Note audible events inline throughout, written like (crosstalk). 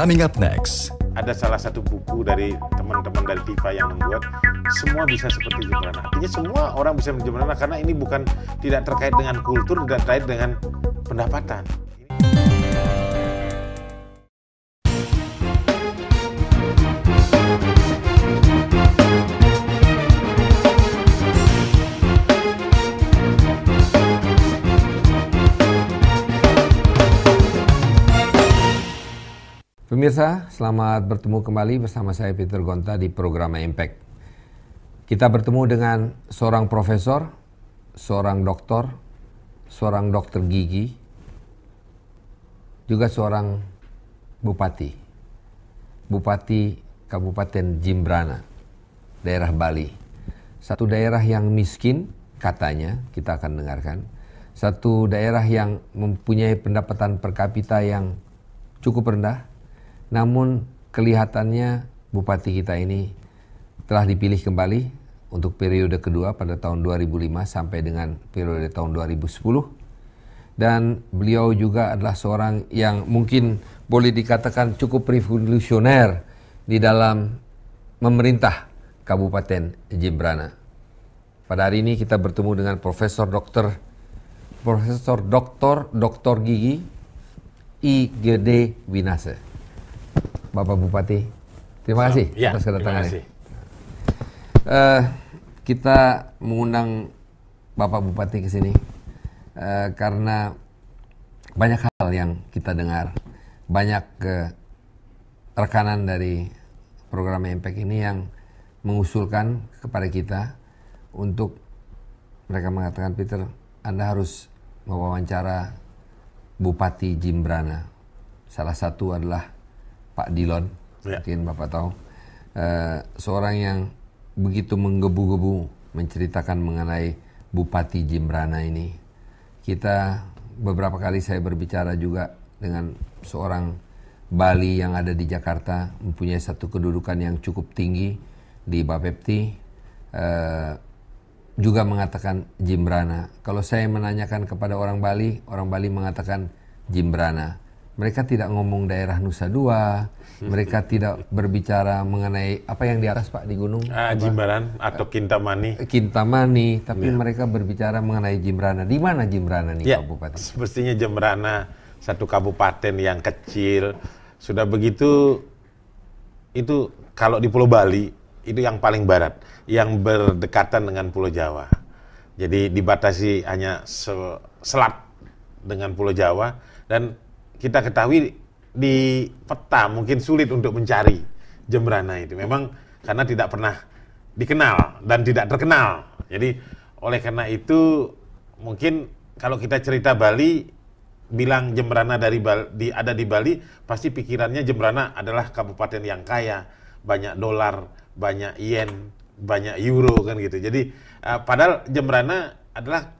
Coming up next. Ada salah satu buku dari teman-teman dari Tifa yang membuat semua bisa seperti anak. Artinya semua orang bisa menjadi anak karena ini bukan tidak terkait dengan kultur, tidak terkait dengan pendapatan. Ini... Pemirsa, selamat bertemu kembali bersama saya Peter Gonta di program Impact. Kita bertemu dengan seorang profesor, seorang dokter, seorang dokter gigi, juga seorang bupati. Bupati Kabupaten Jimbrana, daerah Bali. Satu daerah yang miskin, katanya, kita akan dengarkan. Satu daerah yang mempunyai pendapatan per kapita yang cukup rendah, namun kelihatannya bupati kita ini telah dipilih kembali untuk periode kedua pada tahun 2005 sampai dengan periode tahun 2010 dan beliau juga adalah seorang yang mungkin boleh dikatakan cukup revolusioner di dalam memerintah Kabupaten Jimbrana. Pada hari ini kita bertemu dengan Profesor Dr. Profesor Dr. Dr. Gigi I. Gede Winase. Bapak Bupati. Terima kasih ya, atas kedatangannya. Uh, kita mengundang Bapak Bupati ke sini uh, karena banyak hal yang kita dengar, banyak uh, rekanan dari program Impact ini yang mengusulkan kepada kita untuk mereka mengatakan Peter, Anda harus mewawancara Bupati Jimbrana. Salah satu adalah Pak Dilon, ya. mungkin Bapak tahu, uh, seorang yang begitu menggebu-gebu menceritakan mengenai Bupati Jimbrana ini. Kita beberapa kali saya berbicara juga dengan seorang Bali yang ada di Jakarta, mempunyai satu kedudukan yang cukup tinggi di Bapepti, uh, juga mengatakan Jimbrana. Kalau saya menanyakan kepada orang Bali, orang Bali mengatakan Jimbrana. Mereka tidak ngomong daerah Nusa Dua, mereka (laughs) tidak berbicara mengenai apa yang di atas Pak di gunung. Ah, Jimbaran atau eh, Kintamani. Kintamani, tapi ya. mereka berbicara mengenai Jimbrana. Di mana Jimbrana nih ya, Kabupaten? Sepertinya Jimbrana satu kabupaten yang kecil. Sudah begitu itu kalau di Pulau Bali itu yang paling barat, yang berdekatan dengan Pulau Jawa. Jadi dibatasi hanya selat dengan Pulau Jawa dan kita ketahui di peta mungkin sulit untuk mencari Jembrana itu. Memang karena tidak pernah dikenal dan tidak terkenal. Jadi oleh karena itu mungkin kalau kita cerita Bali bilang Jembrana dari Bali, di, ada di Bali pasti pikirannya Jembrana adalah kabupaten yang kaya, banyak dolar, banyak yen, banyak euro kan gitu. Jadi uh, padahal Jembrana adalah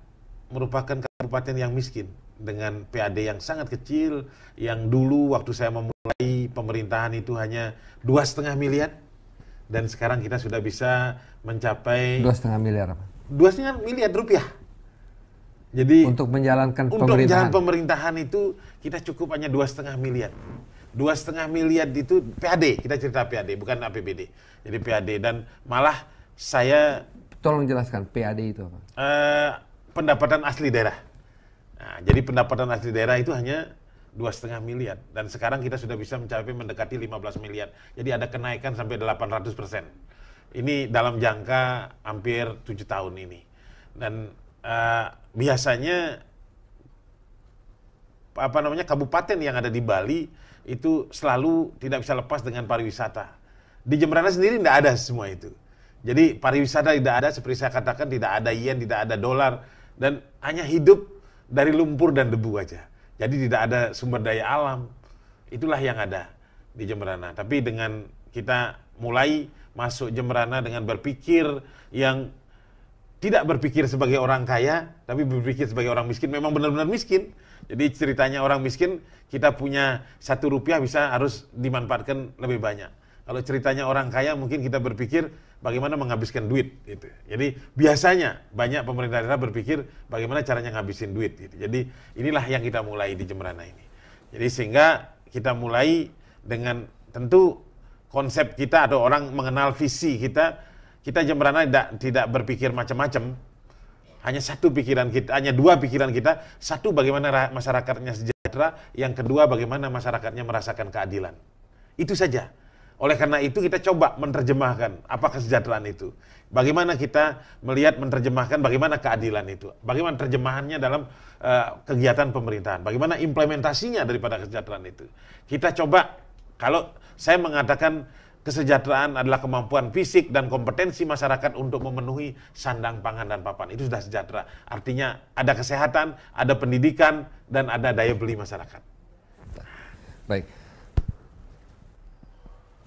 merupakan kabupaten yang miskin dengan PAD yang sangat kecil yang dulu waktu saya memulai pemerintahan itu hanya dua setengah miliar dan sekarang kita sudah bisa mencapai dua setengah miliar Dua setengah miliar rupiah. Jadi untuk menjalankan untuk pemerintahan. menjalankan pemerintahan itu kita cukup hanya dua setengah miliar. Dua setengah miliar itu PAD kita cerita PAD bukan APBD. Jadi PAD dan malah saya tolong jelaskan PAD itu apa? Uh, pendapatan asli daerah. Nah, jadi pendapatan asli daerah itu hanya dua setengah miliar dan sekarang kita sudah bisa mencapai mendekati 15 miliar. Jadi ada kenaikan sampai 800 persen. Ini dalam jangka hampir tujuh tahun ini. Dan uh, biasanya apa namanya kabupaten yang ada di Bali itu selalu tidak bisa lepas dengan pariwisata. Di Jemberana sendiri tidak ada semua itu. Jadi pariwisata tidak ada, seperti saya katakan tidak ada yen, tidak ada dolar dan hanya hidup dari lumpur dan debu aja. Jadi tidak ada sumber daya alam. Itulah yang ada di Jemberana. Tapi dengan kita mulai masuk Jemberana dengan berpikir yang tidak berpikir sebagai orang kaya, tapi berpikir sebagai orang miskin. Memang benar-benar miskin. Jadi ceritanya orang miskin, kita punya satu rupiah bisa harus dimanfaatkan lebih banyak. Kalau ceritanya orang kaya mungkin kita berpikir bagaimana menghabiskan duit gitu. Jadi biasanya banyak pemerintah daerah berpikir bagaimana caranya ngabisin duit gitu. Jadi inilah yang kita mulai di Jemberana ini. Jadi sehingga kita mulai dengan tentu konsep kita atau orang mengenal visi kita kita Jemberana tidak tidak berpikir macam-macam hanya satu pikiran kita, hanya dua pikiran kita. Satu bagaimana masyarakatnya sejahtera, yang kedua bagaimana masyarakatnya merasakan keadilan. Itu saja. Oleh karena itu kita coba menerjemahkan apa kesejahteraan itu. Bagaimana kita melihat menerjemahkan bagaimana keadilan itu. Bagaimana terjemahannya dalam uh, kegiatan pemerintahan. Bagaimana implementasinya daripada kesejahteraan itu. Kita coba kalau saya mengatakan kesejahteraan adalah kemampuan fisik dan kompetensi masyarakat untuk memenuhi sandang pangan dan papan. Itu sudah sejahtera. Artinya ada kesehatan, ada pendidikan, dan ada daya beli masyarakat. Baik.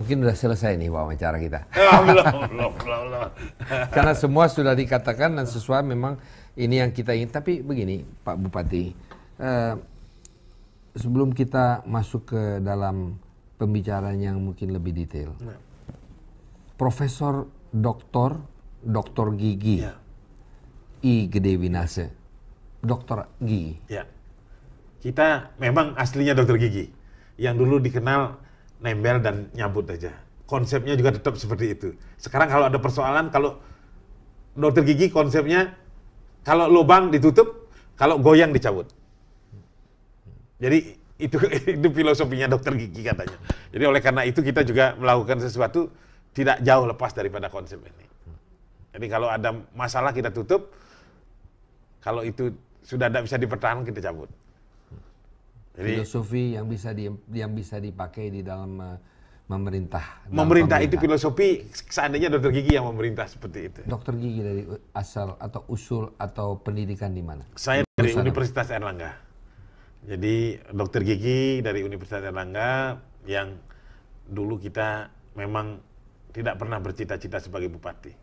Mungkin sudah selesai nih wawancara kita. (laughs) Ya, Karena semua sudah dikatakan dan sesuai memang ini yang kita ingin. Tapi begini Pak Bupati, eh, sebelum kita masuk ke dalam pembicaraan yang mungkin lebih detail, ya. Profesor Doktor Doktor Gigi ya. I Gede Winase, Doktor Gigi. Ya. Kita memang aslinya Dokter Gigi, yang dulu dikenal nembel dan nyambut aja. Konsepnya juga tetap seperti itu. Sekarang kalau ada persoalan, kalau dokter gigi konsepnya kalau lubang ditutup, kalau goyang dicabut. Jadi itu (laughs) itu filosofinya dokter gigi katanya. Jadi oleh karena itu kita juga melakukan sesuatu tidak jauh lepas daripada konsep ini. Jadi kalau ada masalah kita tutup, kalau itu sudah tidak bisa dipertahankan kita cabut. Jadi, filosofi yang bisa di, yang bisa dipakai di dalam uh, memerintah. Memerintah itu filosofi seandainya dokter gigi yang memerintah seperti itu. Dokter gigi dari asal atau usul atau pendidikan di mana? Saya dari Universitas Universitas Erlangga. Jadi dokter gigi dari Universitas Erlangga yang dulu kita memang tidak pernah bercita-cita sebagai bupati.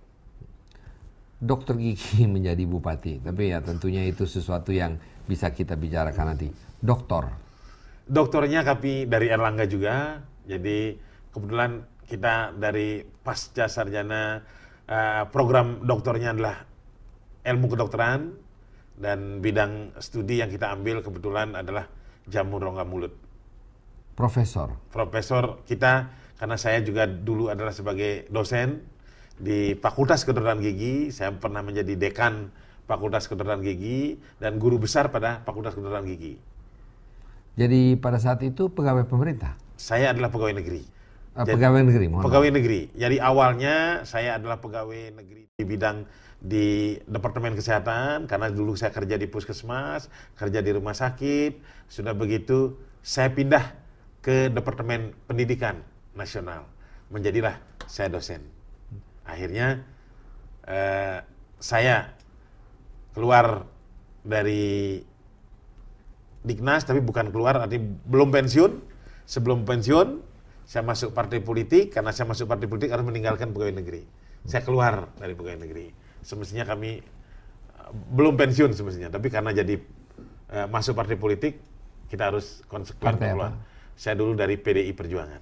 Dokter gigi (laughs) menjadi bupati, tapi ya tentunya itu sesuatu yang bisa kita bicarakan nanti. Doktor. Doktornya kami dari Erlangga juga. Jadi kebetulan kita dari pasca sarjana eh, program dokternya adalah ilmu kedokteran dan bidang studi yang kita ambil kebetulan adalah jamur rongga mulut. Profesor. Profesor kita karena saya juga dulu adalah sebagai dosen di Fakultas Kedokteran Gigi, saya pernah menjadi dekan Fakultas Kedokteran Gigi dan guru besar pada Fakultas Kedokteran Gigi. Jadi pada saat itu pegawai pemerintah? Saya adalah pegawai negeri. Ah, Jadi, pegawai negeri, mohon Pegawai maaf. negeri. Jadi awalnya saya adalah pegawai negeri di bidang di Departemen Kesehatan karena dulu saya kerja di puskesmas, kerja di rumah sakit. Sudah begitu saya pindah ke Departemen Pendidikan Nasional. Menjadilah saya dosen. Akhirnya eh, saya keluar dari Dignas tapi bukan keluar nanti belum pensiun sebelum pensiun saya masuk partai politik karena saya masuk partai politik harus meninggalkan pegawai negeri saya keluar dari pegawai negeri semestinya kami eh, belum pensiun semestinya tapi karena jadi uh, masuk partai politik kita harus konsekuen keluar saya dulu dari PDI Perjuangan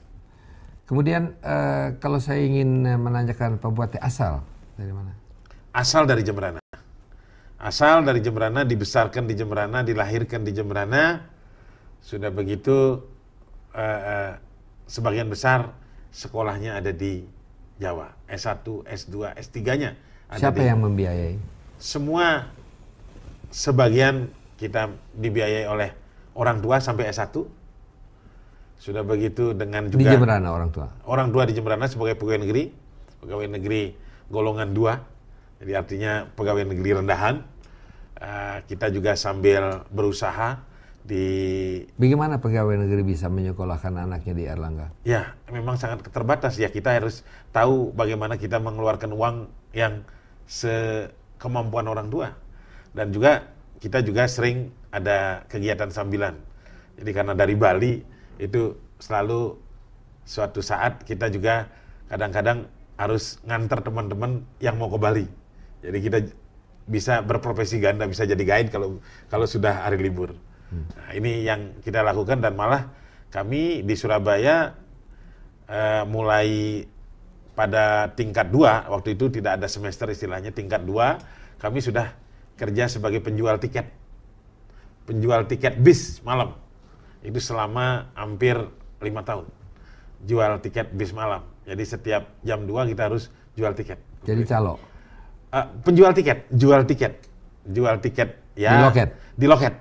kemudian uh, kalau saya ingin menanyakan pembuatnya asal dari mana asal dari Jemberana asal dari Jembrana, dibesarkan di Jembrana, dilahirkan di Jembrana. Sudah begitu uh, sebagian besar sekolahnya ada di Jawa. S1, S2, S3-nya Siapa di, yang membiayai? Semua sebagian kita dibiayai oleh orang tua sampai S1. Sudah begitu dengan juga Di Jembrana orang tua. Orang tua di Jembrana sebagai pegawai negeri, pegawai negeri golongan 2 jadi artinya pegawai negeri rendahan uh, kita juga sambil berusaha di Bagaimana pegawai negeri bisa menyekolahkan anaknya di Erlangga? Ya, memang sangat terbatas ya kita harus tahu bagaimana kita mengeluarkan uang yang sekemampuan orang tua. Dan juga kita juga sering ada kegiatan sambilan. Jadi karena dari Bali itu selalu suatu saat kita juga kadang-kadang harus nganter teman-teman yang mau ke Bali jadi kita bisa berprofesi ganda, bisa jadi guide kalau kalau sudah hari libur. Hmm. Nah, ini yang kita lakukan dan malah kami di Surabaya eh, mulai pada tingkat dua waktu itu tidak ada semester istilahnya tingkat dua kami sudah kerja sebagai penjual tiket penjual tiket bis malam itu selama hampir lima tahun jual tiket bis malam jadi setiap jam dua kita harus jual tiket jadi calo Eh, penjual tiket, jual tiket, jual tiket ya di loket. Di loket.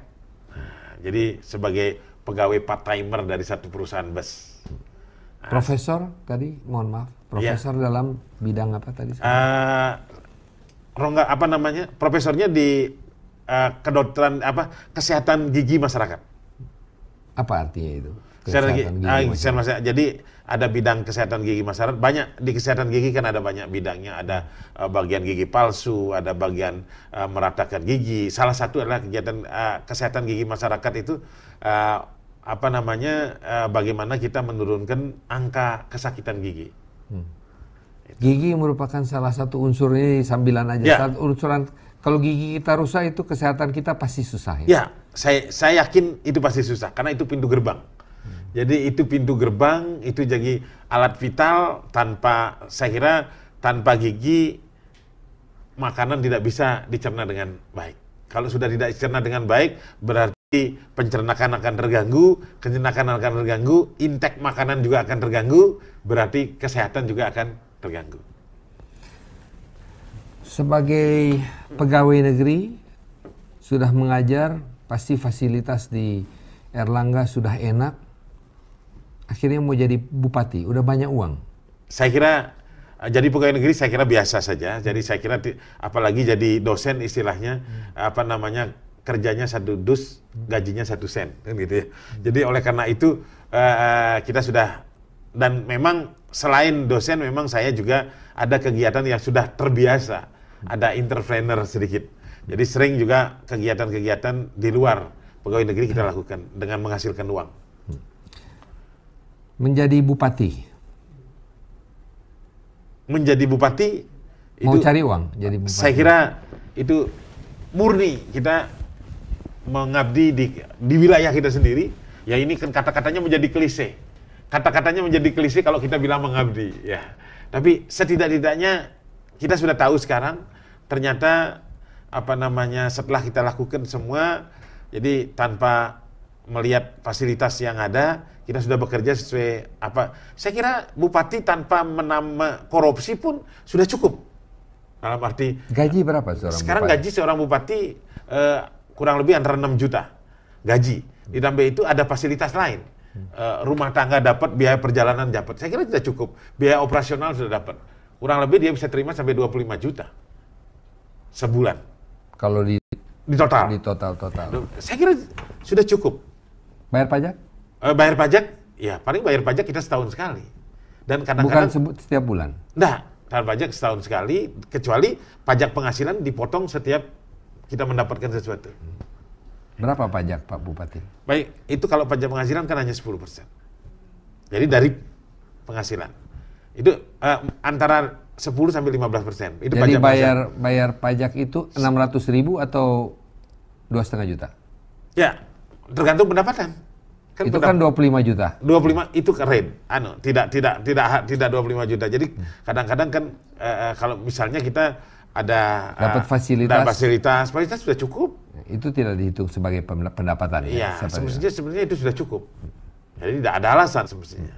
Nah, jadi sebagai pegawai part timer dari satu perusahaan bus. Nah, profesor tadi, mohon maaf, iya. profesor ya. dalam bidang apa tadi? Uh, rongga apa namanya? Profesornya di uh, kedokteran apa? Kesehatan gigi masyarakat. Apa artinya itu? Kesehatan gigi. Uh, masyarakat. Jadi ada bidang kesehatan gigi masyarakat banyak di kesehatan gigi kan ada banyak bidangnya ada uh, bagian gigi palsu ada bagian uh, meratakan gigi salah satu adalah kegiatan uh, kesehatan gigi masyarakat itu uh, apa namanya uh, bagaimana kita menurunkan angka kesakitan gigi hmm. gigi merupakan salah satu unsur ini sambilan aja ya. unsuran kalau gigi kita rusak itu kesehatan kita pasti susah ya, ya saya saya yakin itu pasti susah karena itu pintu gerbang jadi itu pintu gerbang, itu jadi alat vital tanpa saya kira tanpa gigi makanan tidak bisa dicerna dengan baik. Kalau sudah tidak dicerna dengan baik, berarti pencernakan akan terganggu, kencernaan akan terganggu, intake makanan juga akan terganggu, berarti kesehatan juga akan terganggu. Sebagai pegawai negeri sudah mengajar, pasti fasilitas di Erlangga sudah enak akhirnya mau jadi bupati, udah banyak uang. Saya kira eh, jadi pegawai negeri saya kira biasa saja. Jadi saya kira di, apalagi jadi dosen istilahnya hmm. apa namanya kerjanya satu dus, hmm. gajinya satu sen, kan gitu ya. Jadi oleh karena itu uh, kita sudah dan memang selain dosen memang saya juga ada kegiatan yang sudah terbiasa, hmm. ada entrepreneur sedikit. Jadi sering juga kegiatan-kegiatan di luar pegawai negeri kita hmm. lakukan dengan menghasilkan uang menjadi bupati. Menjadi bupati mau itu, cari uang jadi bupati. Saya kira itu murni kita mengabdi di di wilayah kita sendiri. Ya ini kan kata-katanya menjadi klise. Kata-katanya menjadi klise kalau kita bilang mengabdi, ya. Tapi setidak-tidaknya kita sudah tahu sekarang ternyata apa namanya setelah kita lakukan semua jadi tanpa melihat fasilitas yang ada, kita sudah bekerja sesuai apa. Saya kira bupati tanpa menama korupsi pun sudah cukup. Dalam arti gaji berapa seorang Sekarang gaji seorang bupati uh, kurang lebih antara 6 juta gaji. Ditambah itu ada fasilitas lain. Uh, rumah tangga dapat, biaya perjalanan dapat. Saya kira sudah cukup. Biaya operasional sudah dapat. Kurang lebih dia bisa terima sampai 25 juta sebulan. Kalau di di total. Di total total. Saya kira sudah cukup. Bayar pajak? Uh, bayar pajak, ya paling bayar pajak kita setahun sekali. Dan kadang-kadang... Bukan sebut setiap bulan? Nah, bayar pajak setahun sekali, kecuali pajak penghasilan dipotong setiap kita mendapatkan sesuatu. Berapa pajak Pak Bupati? Baik, itu kalau pajak penghasilan kan hanya 10%. Jadi dari penghasilan. Itu uh, antara 10 sampai 15 persen. Itu Jadi pajak bayar bayar pajak itu 600 ribu atau dua setengah juta? Ya, Tergantung pendapatan. Kan itu pendap kan 25 juta. 25 itu keren. Anu, tidak tidak tidak tidak 25 juta. Jadi hmm. kadang-kadang kan uh, kalau misalnya kita ada dapat eh, fasilitas fasilitas fasilitas sudah cukup. Itu tidak dihitung sebagai pendapatan ya. ya sebenarnya itu sudah cukup. Jadi tidak ada alasan semestinya.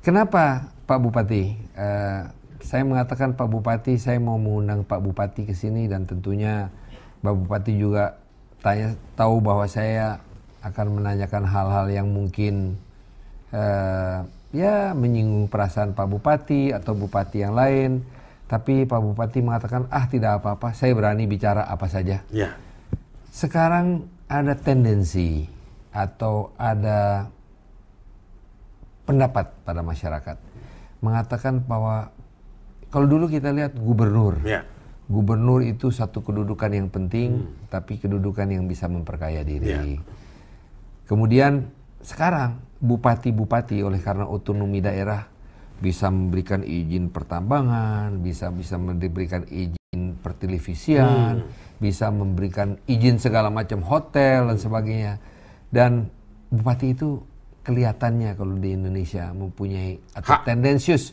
Kenapa Pak Bupati uh, saya mengatakan Pak Bupati, saya mau mengundang Pak Bupati ke sini dan tentunya Pak Bupati juga tanya tahu bahwa saya akan menanyakan hal-hal yang mungkin uh, ya menyinggung perasaan Pak Bupati atau Bupati yang lain. Tapi Pak Bupati mengatakan, ah tidak apa-apa, saya berani bicara apa saja. Ya. Sekarang ada tendensi atau ada pendapat pada masyarakat mengatakan bahwa kalau dulu kita lihat gubernur, ya. gubernur itu satu kedudukan yang penting, hmm. tapi kedudukan yang bisa memperkaya diri. Ya Kemudian sekarang bupati-bupati oleh karena otonomi daerah bisa memberikan izin pertambangan, bisa bisa memberikan izin pertelevisian, hmm. bisa memberikan izin segala macam hotel dan sebagainya. Dan bupati itu kelihatannya kalau di Indonesia mempunyai atau tendensius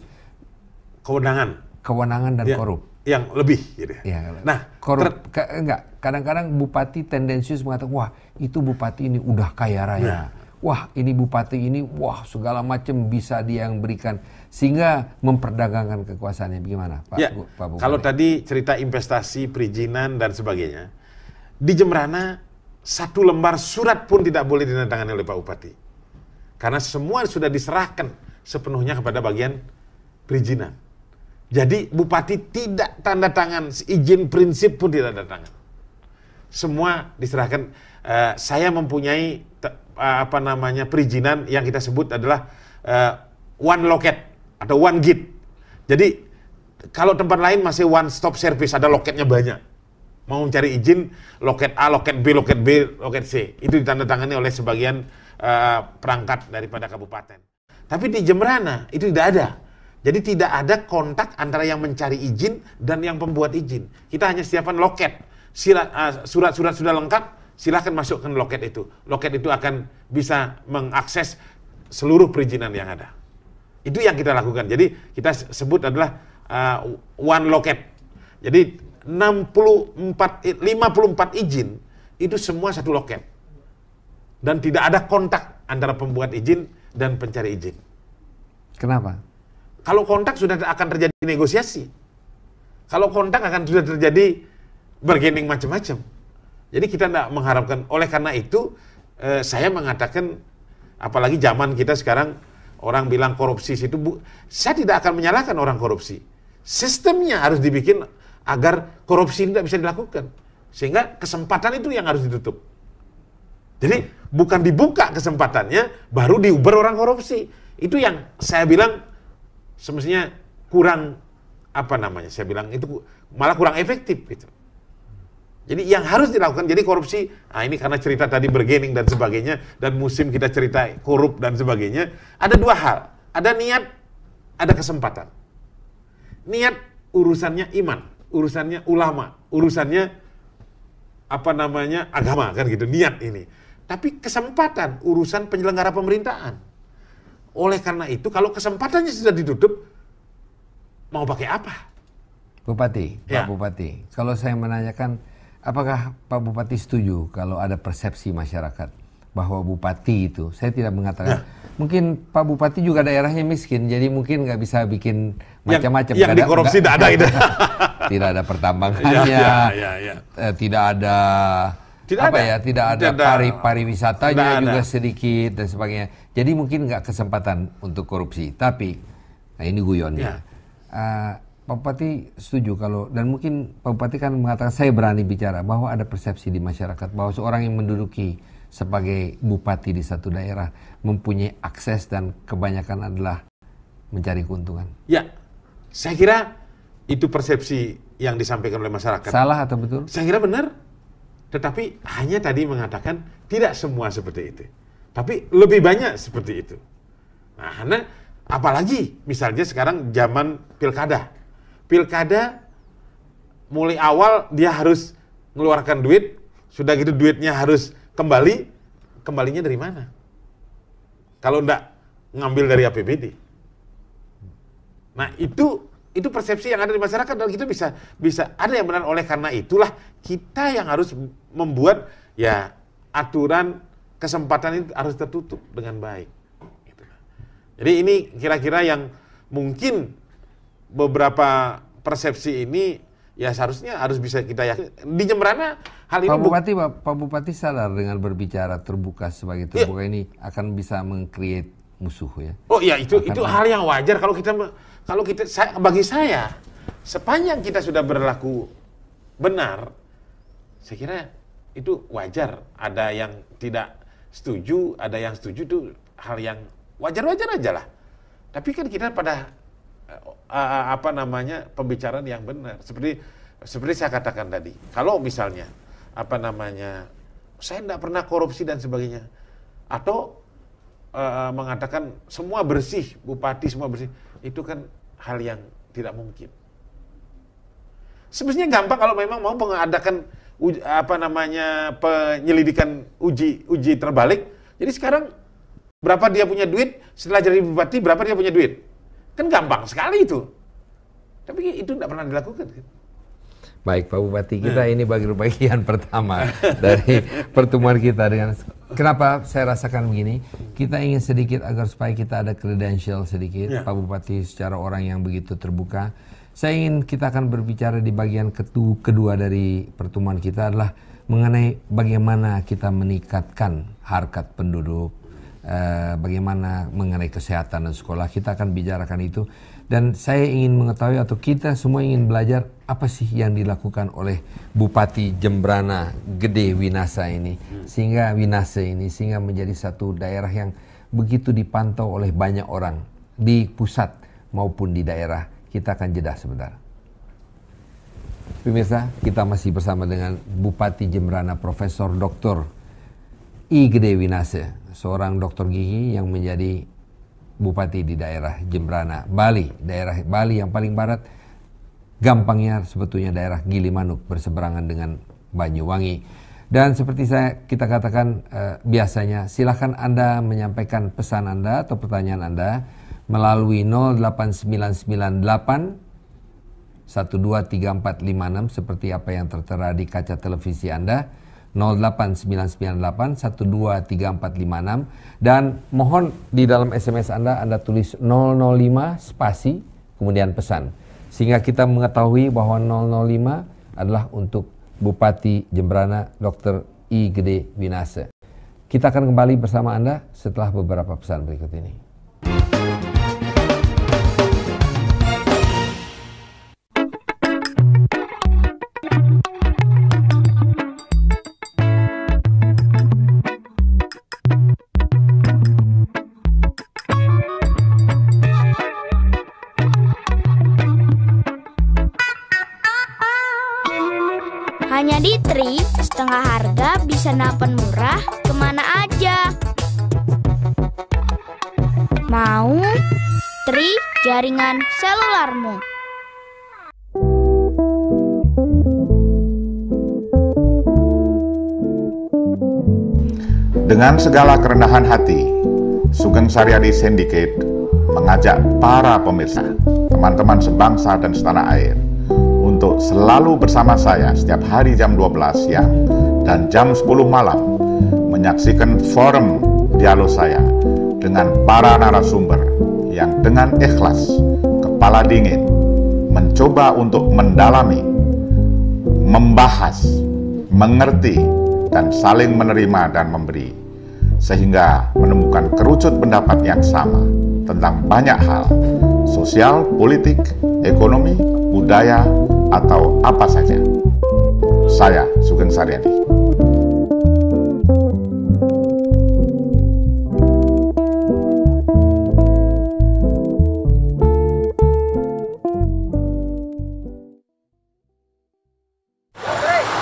kewenangan, kewenangan dan ya. korup yang lebih gitu. Ya, nah, korup ka, enggak kadang-kadang bupati tendensius mengatakan wah itu bupati ini udah kaya raya. Nah. Wah, ini bupati ini wah segala macam bisa dia yang berikan sehingga memperdagangkan kekuasaannya bagaimana, Pak? Ya, Pak Bupati? Kalau tadi cerita investasi, perizinan dan sebagainya, di Jembrana satu lembar surat pun tidak boleh ditandatangani oleh Pak Bupati. Karena semua sudah diserahkan sepenuhnya kepada bagian perizinan. Jadi bupati tidak tanda tangan, izin prinsip pun tidak tanda tangan. Semua diserahkan. Uh, saya mempunyai uh, apa namanya perizinan yang kita sebut adalah uh, one loket atau one gate. Jadi kalau tempat lain masih one stop service, ada loketnya banyak. Mau mencari izin loket A, loket B, loket B, loket C. Itu ditandatangani oleh sebagian uh, perangkat daripada kabupaten. Tapi di Jemberana itu tidak ada jadi tidak ada kontak antara yang mencari izin dan yang pembuat izin. Kita hanya siapkan loket. Ah, Surat-surat uh, sudah lengkap, silahkan masukkan loket itu. Loket itu akan bisa mengakses seluruh perizinan yang ada. Itu yang kita lakukan. Jadi kita sebut adalah uh, one loket. Jadi 64 54 izin itu semua satu loket. Dan tidak ada kontak antara pembuat izin dan pencari izin. Kenapa? Kalau kontak sudah akan terjadi negosiasi. Kalau kontak akan sudah terjadi bargaining macam-macam. Jadi kita tidak mengharapkan. Oleh karena itu, eh, saya mengatakan, apalagi zaman kita sekarang orang bilang korupsi itu, bu, saya tidak akan menyalahkan orang korupsi. Sistemnya harus dibikin agar korupsi tidak bisa dilakukan. Sehingga kesempatan itu yang harus ditutup. Jadi bukan dibuka kesempatannya, baru diuber orang korupsi. Itu yang saya bilang semestinya kurang apa namanya saya bilang itu malah kurang efektif gitu. Jadi yang harus dilakukan, jadi korupsi, nah ini karena cerita tadi bergening dan sebagainya, dan musim kita cerita korup dan sebagainya, ada dua hal. Ada niat, ada kesempatan. Niat urusannya iman, urusannya ulama, urusannya apa namanya agama kan gitu, niat ini. Tapi kesempatan urusan penyelenggara pemerintahan. Oleh karena itu, kalau kesempatannya sudah ditutup, mau pakai apa? Bupati, Pak ya. Bupati, kalau saya menanyakan, apakah Pak Bupati setuju kalau ada persepsi masyarakat bahwa Bupati itu, saya tidak mengatakan, ya. mungkin Pak Bupati juga daerahnya miskin, jadi mungkin nggak bisa bikin macam-macam. Yang, yang korupsi dikorupsi (laughs) tidak ada itu. tidak ada pertambangannya, ya, ya, ya, ya. Eh, tidak ada tidak apa ada. ya tidak ada tidak pari pariwisatanya tidak juga sedikit dan sebagainya. Jadi mungkin nggak kesempatan untuk korupsi. Tapi nah ini guyonnya. Ya. Uh, Pak Bupati setuju kalau dan mungkin Pak Bupati kan mengatakan saya berani bicara bahwa ada persepsi di masyarakat bahwa seorang yang menduduki sebagai bupati di satu daerah mempunyai akses dan kebanyakan adalah mencari keuntungan. Ya, saya kira itu persepsi yang disampaikan oleh masyarakat. Salah atau betul? Saya kira benar. Tetapi hanya tadi mengatakan tidak semua seperti itu. Tapi lebih banyak seperti itu. Nah, karena apalagi misalnya sekarang zaman pilkada. Pilkada mulai awal dia harus mengeluarkan duit, sudah gitu duitnya harus kembali, kembalinya dari mana? Kalau enggak ngambil dari APBD. Nah, itu itu persepsi yang ada di masyarakat dan kita bisa bisa ada yang benar oleh karena itulah kita yang harus membuat ya aturan kesempatan ini harus tertutup dengan baik. Gitu. Jadi ini kira-kira yang mungkin beberapa persepsi ini ya seharusnya harus bisa kita yakin di Jemberana hal ini Pak Bupati Pak, Pak Bupati sadar dengan berbicara terbuka sebagai iya. terbuka ya. ini akan bisa mengcreate musuh ya. Oh iya itu akan itu hal yang wajar kalau kita kalau kita saya, bagi saya sepanjang kita sudah berlaku benar, saya kira itu wajar. Ada yang tidak setuju, ada yang setuju itu hal yang wajar-wajar aja lah. Tapi kan kita pada uh, apa namanya pembicaraan yang benar. Seperti seperti saya katakan tadi, kalau misalnya apa namanya saya tidak pernah korupsi dan sebagainya, atau Eh, eh, mengatakan semua bersih, bupati semua bersih, itu kan hal yang tidak mungkin. Sebenarnya gampang kalau memang mau mengadakan apa namanya penyelidikan uji uji terbalik. Jadi sekarang berapa dia punya duit setelah jadi bupati berapa dia punya duit? Kan gampang sekali itu. Tapi itu tidak pernah dilakukan. Gitu. Baik Pak Bupati, nah. kita ini bagi bagian pertama (laughs) dari pertemuan kita dengan kenapa saya rasakan begini, kita ingin sedikit agar supaya kita ada kredensial sedikit ya. Pak Bupati secara orang yang begitu terbuka. Saya ingin kita akan berbicara di bagian ketu, kedua dari pertemuan kita adalah mengenai bagaimana kita meningkatkan harkat penduduk, eh, bagaimana mengenai kesehatan dan sekolah. Kita akan bicarakan itu dan saya ingin mengetahui atau kita semua ingin belajar apa sih yang dilakukan oleh Bupati Jembrana Gede Winasa ini sehingga Winasa ini sehingga menjadi satu daerah yang begitu dipantau oleh banyak orang di pusat maupun di daerah kita akan jeda sebentar Pemirsa, kita masih bersama dengan Bupati Jembrana Profesor Dr. I Gede Winase, seorang dokter gigi yang menjadi bupati di daerah Jembrana, Bali, daerah Bali yang paling barat. Gampangnya sebetulnya daerah Gilimanuk berseberangan dengan Banyuwangi. Dan seperti saya kita katakan eh, biasanya, silahkan Anda menyampaikan pesan Anda atau pertanyaan Anda melalui 08998 123456 seperti apa yang tertera di kaca televisi Anda 089981234456 dan mohon di dalam SMS Anda Anda tulis 005 spasi kemudian pesan sehingga kita mengetahui bahwa 005 adalah untuk Bupati Jembrana Dr. I Gede Winase. Kita akan kembali bersama Anda setelah beberapa pesan berikut ini. senapan murah kemana aja? Mau? Tri jaringan selularmu. Dengan segala kerendahan hati, Sugeng Saryadi Syndicate mengajak para pemirsa, teman-teman sebangsa dan setanah air untuk selalu bersama saya setiap hari jam 12 siang dan jam 10 malam menyaksikan forum dialog saya dengan para narasumber yang dengan ikhlas, kepala dingin, mencoba untuk mendalami, membahas, mengerti, dan saling menerima dan memberi, sehingga menemukan kerucut pendapat yang sama tentang banyak hal, sosial, politik, ekonomi, budaya, atau apa saja. Saya Sugeng Saryadi.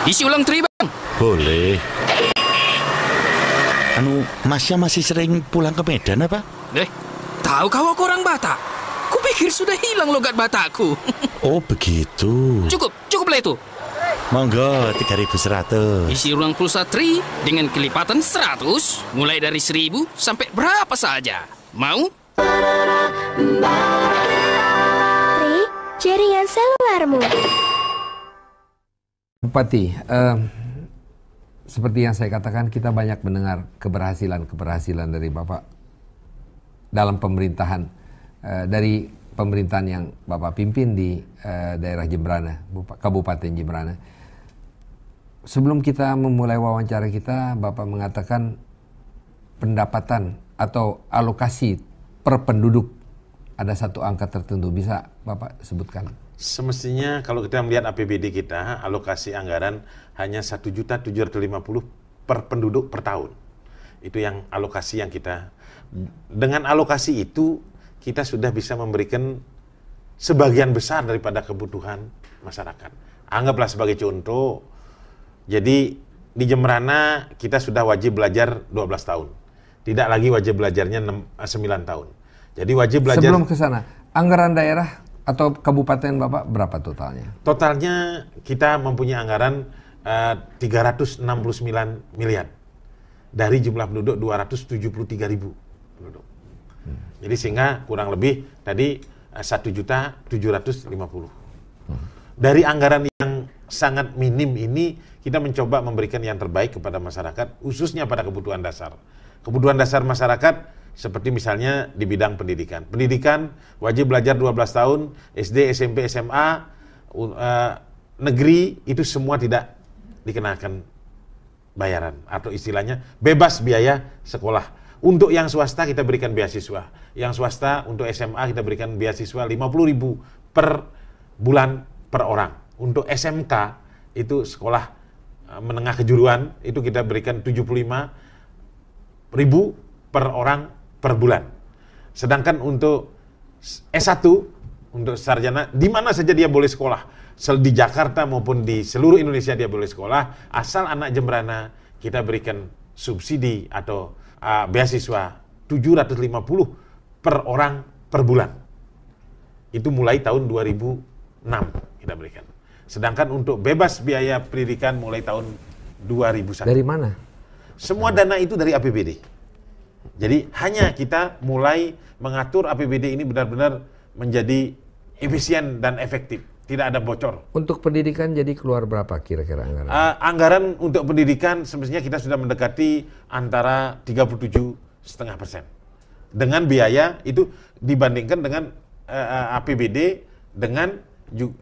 Isi ulang tri, bang. Boleh. Anu, Masya masih sering pulang ke Medan apa? Eh, tahu kau aku orang Batak. Kupikir sudah hilang logat Batakku. (laughs) oh, begitu. Cukup, cukuplah itu. Monggo 3100 Isi ulang pulsa tri dengan kelipatan 100 Mulai dari 1000 sampai berapa saja Mau? Tri, jaringan seluarmu Bupati, uh, seperti yang saya katakan, kita banyak mendengar keberhasilan-keberhasilan dari Bapak dalam pemerintahan, uh, dari pemerintahan yang Bapak pimpin di uh, daerah Jembrana, Kabupaten Jembrana. Sebelum kita memulai wawancara kita, Bapak mengatakan pendapatan atau alokasi per penduduk ada satu angka tertentu bisa Bapak sebutkan? Semestinya kalau kita melihat APBD kita, alokasi anggaran hanya satu juta tujuh ratus lima puluh per penduduk per tahun. Itu yang alokasi yang kita dengan alokasi itu kita sudah bisa memberikan sebagian besar daripada kebutuhan masyarakat. Anggaplah sebagai contoh. Jadi di Jemrana kita sudah wajib belajar 12 tahun. Tidak lagi wajib belajarnya 6, 9 eh, tahun. Jadi wajib belajar Sebelum ke sana, anggaran daerah atau kabupaten Bapak berapa totalnya? Totalnya kita mempunyai anggaran eh, uh, 369 miliar dari jumlah penduduk 273 ribu penduduk. Hmm. Jadi sehingga kurang lebih tadi eh, satu juta tujuh ratus lima puluh. Hmm. Dari anggaran yang sangat minim ini kita mencoba memberikan yang terbaik kepada masyarakat khususnya pada kebutuhan dasar. Kebutuhan dasar masyarakat seperti misalnya di bidang pendidikan. Pendidikan wajib belajar 12 tahun, SD, SMP, SMA, uh, eh, negeri itu semua tidak dikenakan bayaran atau istilahnya bebas biaya sekolah. Untuk yang swasta kita berikan beasiswa. Yang swasta untuk SMA kita berikan beasiswa ribu per bulan per orang. Untuk SMK itu sekolah eh, menengah kejuruan itu kita berikan 75 ribu per orang per bulan. Sedangkan untuk S1 untuk sarjana di mana saja dia boleh sekolah. Di Jakarta maupun di seluruh Indonesia dia boleh sekolah asal anak Jembrana kita berikan subsidi atau uh, beasiswa 750 per orang per bulan. Itu mulai tahun 2006 kita berikan. Sedangkan untuk bebas biaya pendidikan mulai tahun 2001. Dari mana? Semua dana itu dari APBD. Jadi hanya kita mulai mengatur APBD ini benar-benar menjadi efisien dan efektif, tidak ada bocor. Untuk pendidikan jadi keluar berapa kira-kira anggaran? Uh, anggaran untuk pendidikan semestinya kita sudah mendekati antara 37,5 persen dengan biaya itu dibandingkan dengan uh, eh, eh, APBD dengan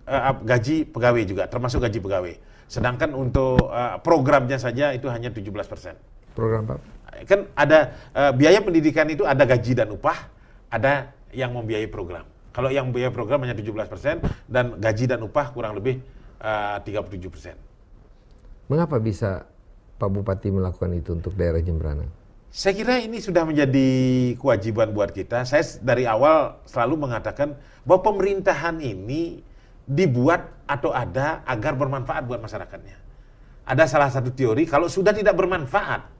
uh, gaji pegawai juga termasuk gaji pegawai. Sedangkan untuk uh, programnya saja itu hanya 17 persen. Program apa? kan ada uh, biaya pendidikan itu ada gaji dan upah, ada yang membiayai program. Kalau yang membiayai program hanya 17% dan gaji dan upah kurang lebih eh, uh, 37%. Mengapa bisa Pak Bupati melakukan itu untuk daerah Jembrana? Saya kira ini sudah menjadi kewajiban buat kita. Saya dari awal selalu mengatakan bahwa pemerintahan ini dibuat atau ada agar bermanfaat buat masyarakatnya. Ada salah satu teori kalau sudah tidak bermanfaat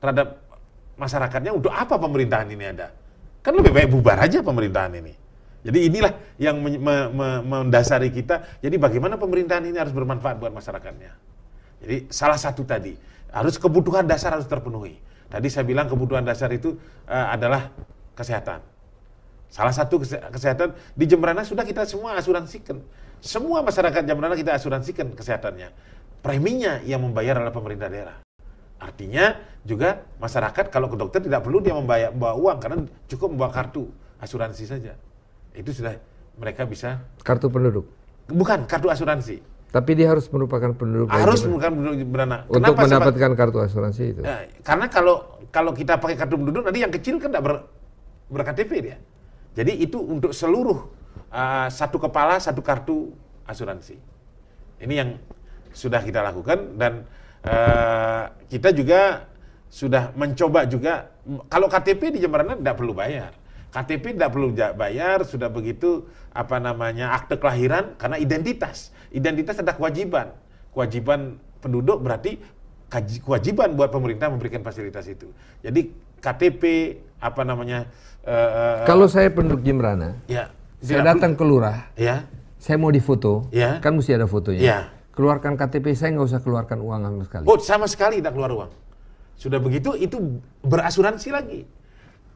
terhadap masyarakatnya untuk apa pemerintahan ini ada? Kan lebih baik bubar aja pemerintahan ini. Jadi inilah yang mendasari kita. Jadi bagaimana pemerintahan ini harus bermanfaat buat masyarakatnya. Jadi salah satu tadi harus kebutuhan dasar harus terpenuhi. Tadi saya bilang kebutuhan dasar itu uh, adalah kesehatan. Salah satu kesehatan di Jemberana sudah kita semua asuransikan. Semua masyarakat Jemberana kita asuransikan kesehatannya. Preminya yang membayar adalah pemerintah daerah. Artinya juga masyarakat kalau ke dokter tidak perlu dia membayar bawa uang karena cukup membawa kartu asuransi saja. Itu sudah mereka bisa kartu penduduk. Bukan kartu asuransi. Tapi dia harus merupakan penduduk. Harus merupakan penduduk beranak. Untuk Kenapa mendapatkan sebab, kartu asuransi itu. Eh, karena kalau kalau kita pakai kartu penduduk nanti yang kecil kan tidak ber, berKTP dia. Jadi itu untuk seluruh uh, satu kepala satu kartu asuransi. Ini yang sudah kita lakukan dan uh, kita juga sudah mencoba juga kalau KTP di Jemberana tidak perlu bayar. KTP tidak perlu bayar, sudah begitu apa namanya akte kelahiran karena identitas. Identitas ada kewajiban. Kewajiban penduduk berarti kewajiban buat pemerintah memberikan fasilitas itu. Jadi KTP apa namanya uh, Kalau saya penduduk Jemberana, ya, saya datang ke lurah, ya. Saya mau difoto, ya. kan mesti ada fotonya. Ya keluarkan KTP saya nggak usah keluarkan uang sama sekali. Oh, sama sekali tidak keluar uang. Sudah begitu itu berasuransi lagi.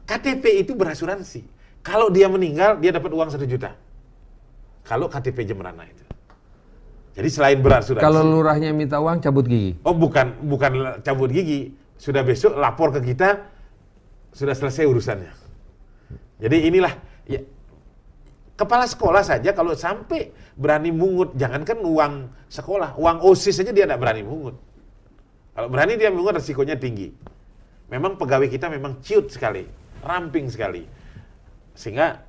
KTP itu berasuransi. Kalau dia meninggal dia dapat uang satu juta. Kalau KTP Jemrana itu. Jadi selain berasuransi. Kalau lurahnya minta uang cabut gigi. Oh bukan bukan cabut gigi. Sudah besok lapor ke kita sudah selesai urusannya. Jadi inilah ya, Kepala sekolah saja kalau sampai berani mungut, jangankan uang sekolah, uang OSIS saja dia tidak berani mungut. Kalau berani dia mungut resikonya tinggi. Memang pegawai kita memang ciut sekali, ramping sekali. Sehingga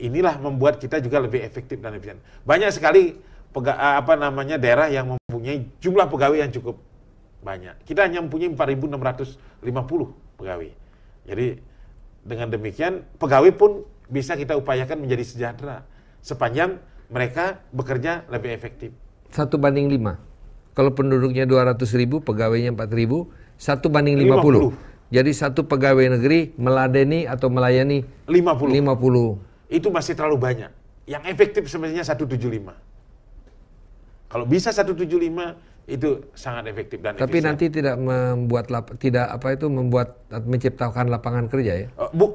inilah membuat kita juga lebih efektif dan efisien. Banyak sekali pega, eh, apa namanya daerah yang mempunyai jumlah pegawai yang cukup banyak. Kita hanya mempunyai 4.650 pegawai. Jadi dengan demikian pegawai pun bisa kita upayakan menjadi sejahtera sepanjang mereka bekerja lebih efektif. Satu banding lima. Kalau penduduknya dua ratus ribu, pegawainya empat ribu, satu banding lima puluh Jadi satu pegawai negeri meladeni atau melayani lima puluh Itu masih terlalu banyak. Yang efektif sebenarnya satu tujuh lima Kalau bisa satu tujuh lima itu sangat efektif dan tapi efisien. nanti tidak membuat lap, tidak apa itu membuat menciptakan lapangan kerja ya oh, Bu,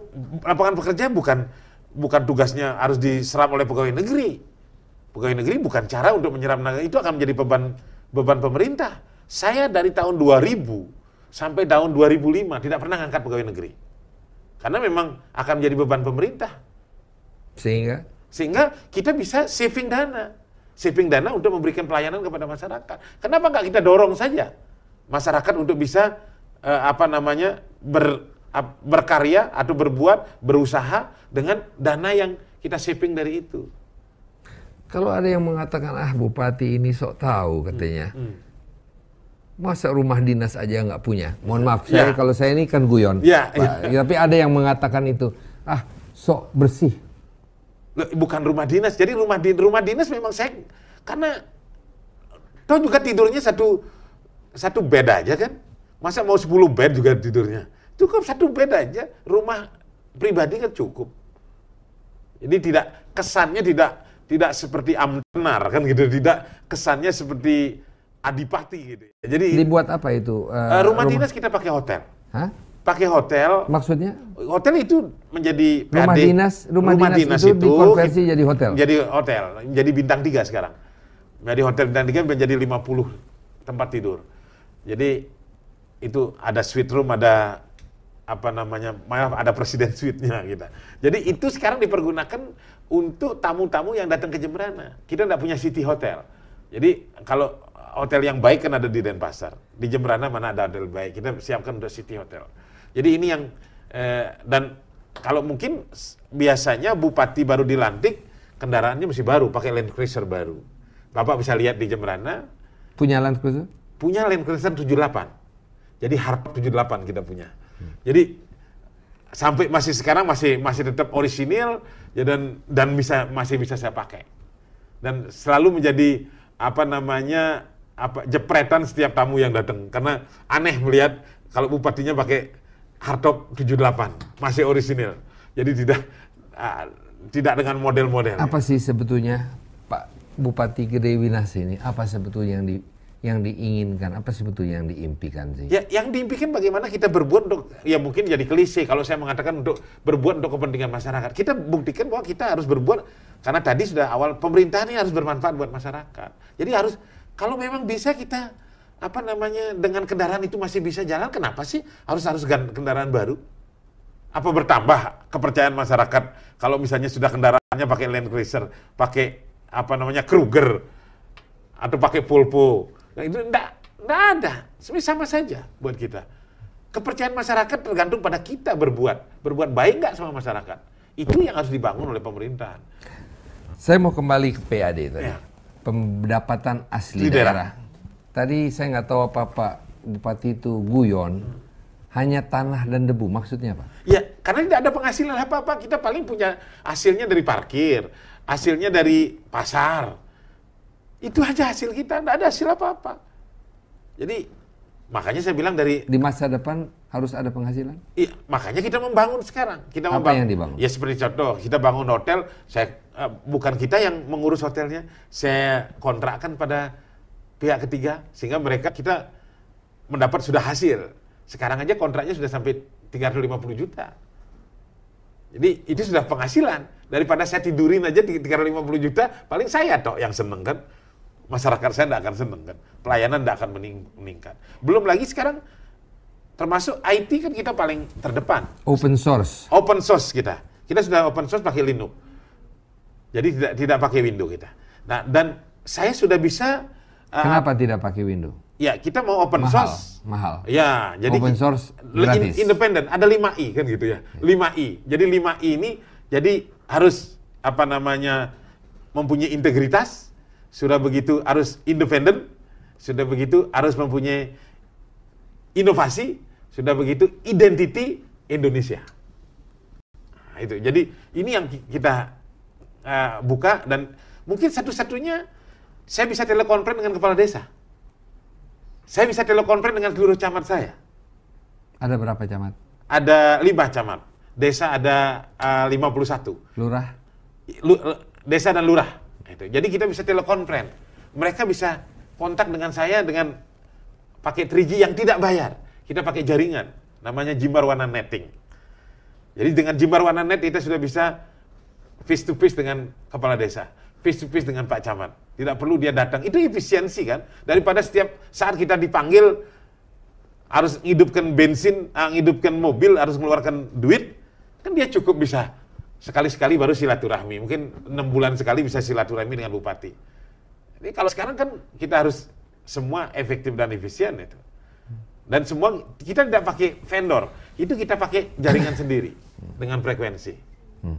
lapangan pekerja bukan bukan tugasnya harus diserap oleh pegawai negeri pegawai negeri bukan cara untuk menyerap tenaga itu akan menjadi beban beban pemerintah saya dari tahun 2000 sampai tahun 2005 tidak pernah angkat pegawai negeri karena memang akan menjadi beban pemerintah sehingga sehingga kita bisa saving dana saving dana untuk memberikan pelayanan kepada masyarakat. Kenapa nggak kita dorong saja masyarakat untuk bisa uh, apa namanya ber, berkarya atau berbuat berusaha dengan dana yang kita saving dari itu. Kalau ada yang mengatakan ah bupati ini sok tahu hmm. katanya. Hmm, hmm. Masa rumah dinas aja nggak punya? Mohon maaf, ya. saya kalau saya ini kan guyon. Ya, Tapi ada yang mengatakan itu, ah sok bersih bukan rumah dinas. Jadi rumah di rumah dinas memang saya karena kau juga tidurnya satu satu bed aja kan. Masa mau 10 bed juga tidurnya? Cukup satu bed aja. Rumah pribadi kan cukup. ini tidak kesannya tidak tidak seperti amtenar kan gitu. Tidak kesannya seperti adipati gitu. Jadi dibuat apa itu? Uh, rumah, eh, rumah dinas kita pakai hotel. Hah? pakai hotel. Maksudnya? Hotel itu menjadi PAD. Rumah dinas, rumah, rumah dinas, dinas itu, itu dikonversi jadi hotel. Jadi hotel, jadi bintang tiga sekarang. Jadi hotel bintang tiga menjadi 50 tempat tidur. Jadi itu ada suite room, ada apa namanya, maaf ada presiden suite-nya kita. Jadi itu sekarang dipergunakan untuk tamu-tamu yang datang ke Jemberana. Kita tidak punya city hotel. Jadi kalau hotel yang baik kan ada di Denpasar. Di Jemberana mana ada hotel baik? Kita siapkan untuk city hotel jadi ini yang eh, dan kalau mungkin biasanya bupati baru dilantik kendaraannya masih baru, pakai Land Cruiser baru. Bapak bisa lihat di Jemberana. Punya Land Cruiser? Punya Land Cruiser 78. Jadi harap 78 kita punya. Hmm. Jadi sampai masih sekarang masih masih tetap orisinil ya dan dan bisa masih bisa saya pakai. Dan selalu menjadi apa namanya apa jepretan setiap tamu yang datang karena aneh melihat kalau bupatinya pakai hardtop 78 masih orisinil. Jadi tidak uh, tidak dengan model-model. Apa sih sebetulnya Pak Bupati Gede Winas ini? Apa sebetulnya yang di yang diinginkan apa sebetulnya yang diimpikan sih? Ya, yang diimpikan bagaimana kita berbuat untuk ya mungkin jadi klise kalau saya mengatakan untuk berbuat untuk kepentingan masyarakat. Kita buktikan bahwa kita harus berbuat karena tadi sudah awal pemerintah ini harus bermanfaat buat masyarakat. Jadi harus kalau memang bisa kita apa namanya dengan kendaraan itu masih bisa jalan, kenapa sih harus harus kendaraan baru? Apa bertambah kepercayaan masyarakat kalau misalnya sudah kendaraannya pakai Land Cruiser, pakai apa namanya Kruger atau pakai Volvo? Nah, itu enggak, enggak ada. Sama saja buat kita. Kepercayaan masyarakat tergantung pada kita berbuat, berbuat baik nggak sama masyarakat. Itu yang harus dibangun oleh pemerintahan. Saya mau kembali ke PAD tadi. Ya. Pendapatan asli Di daerah Tadi saya nggak tahu apa Pak Bupati itu guyon. Hanya tanah dan debu, maksudnya Pak Ya, karena tidak ada penghasilan apa-apa. Kita paling punya hasilnya dari parkir, hasilnya dari pasar. Itu aja hasil kita, tidak ada hasil apa-apa. Jadi makanya saya bilang dari di masa depan harus ada penghasilan. Iya, makanya kita membangun sekarang. Kita membangun. Apa yang dibangun? Ya seperti contoh, kita bangun hotel, saya eh, bukan kita yang mengurus hotelnya, saya kontrakkan pada pihak ketiga sehingga mereka kita mendapat sudah hasil. Sekarang aja kontraknya sudah sampai 350 juta. Jadi itu sudah penghasilan daripada saya tidurin aja di 350 juta paling saya toh yang seneng kan masyarakat saya tidak akan seneng kan pelayanan tidak akan meningkat belum lagi sekarang termasuk IT kan kita paling terdepan open source open source kita kita sudah open source pakai Linux jadi tidak tidak pakai Windows kita nah dan saya sudah bisa Ah, Kenapa tidak pakai Windows? Ya, kita mau open mahal, source. Mahal. Ya, jadi open source gratis. Independent ada 5 i kan gitu ya. 5 i. Jadi 5 i ini jadi harus apa namanya mempunyai integritas, sudah begitu harus independen, sudah begitu harus mempunyai inovasi, sudah begitu identity Indonesia. Nah, itu. Jadi ini yang kita uh, buka dan mungkin satu-satunya saya bisa telekonferen dengan kepala desa. Saya bisa telekonferen dengan seluruh camat saya. Ada berapa camat? Ada lima camat. Desa ada eh, uh, 51. Lurah? Lu, eh, desa dan lurah. Itu. Jadi kita bisa telekonferen. Mereka bisa kontak dengan saya dengan pakai 3G yang tidak bayar. Kita pakai jaringan. Namanya Jimbar Warna Netting. Jadi dengan Jimbar Warna Net kita sudah bisa face to face dengan kepala desa face to face dengan Pak Camat. Tidak perlu dia datang. Itu efisiensi kan. Daripada setiap saat kita dipanggil harus hidupkan bensin, hidupkan ah, mobil, harus mengeluarkan duit, kan dia cukup bisa sekali-sekali baru silaturahmi. Mungkin enam bulan sekali bisa silaturahmi dengan bupati. Ini kalau sekarang kan kita harus semua efektif dan efisien itu. Dan semua kita tidak pakai vendor, itu kita pakai jaringan sendiri dengan frekuensi. Hmm.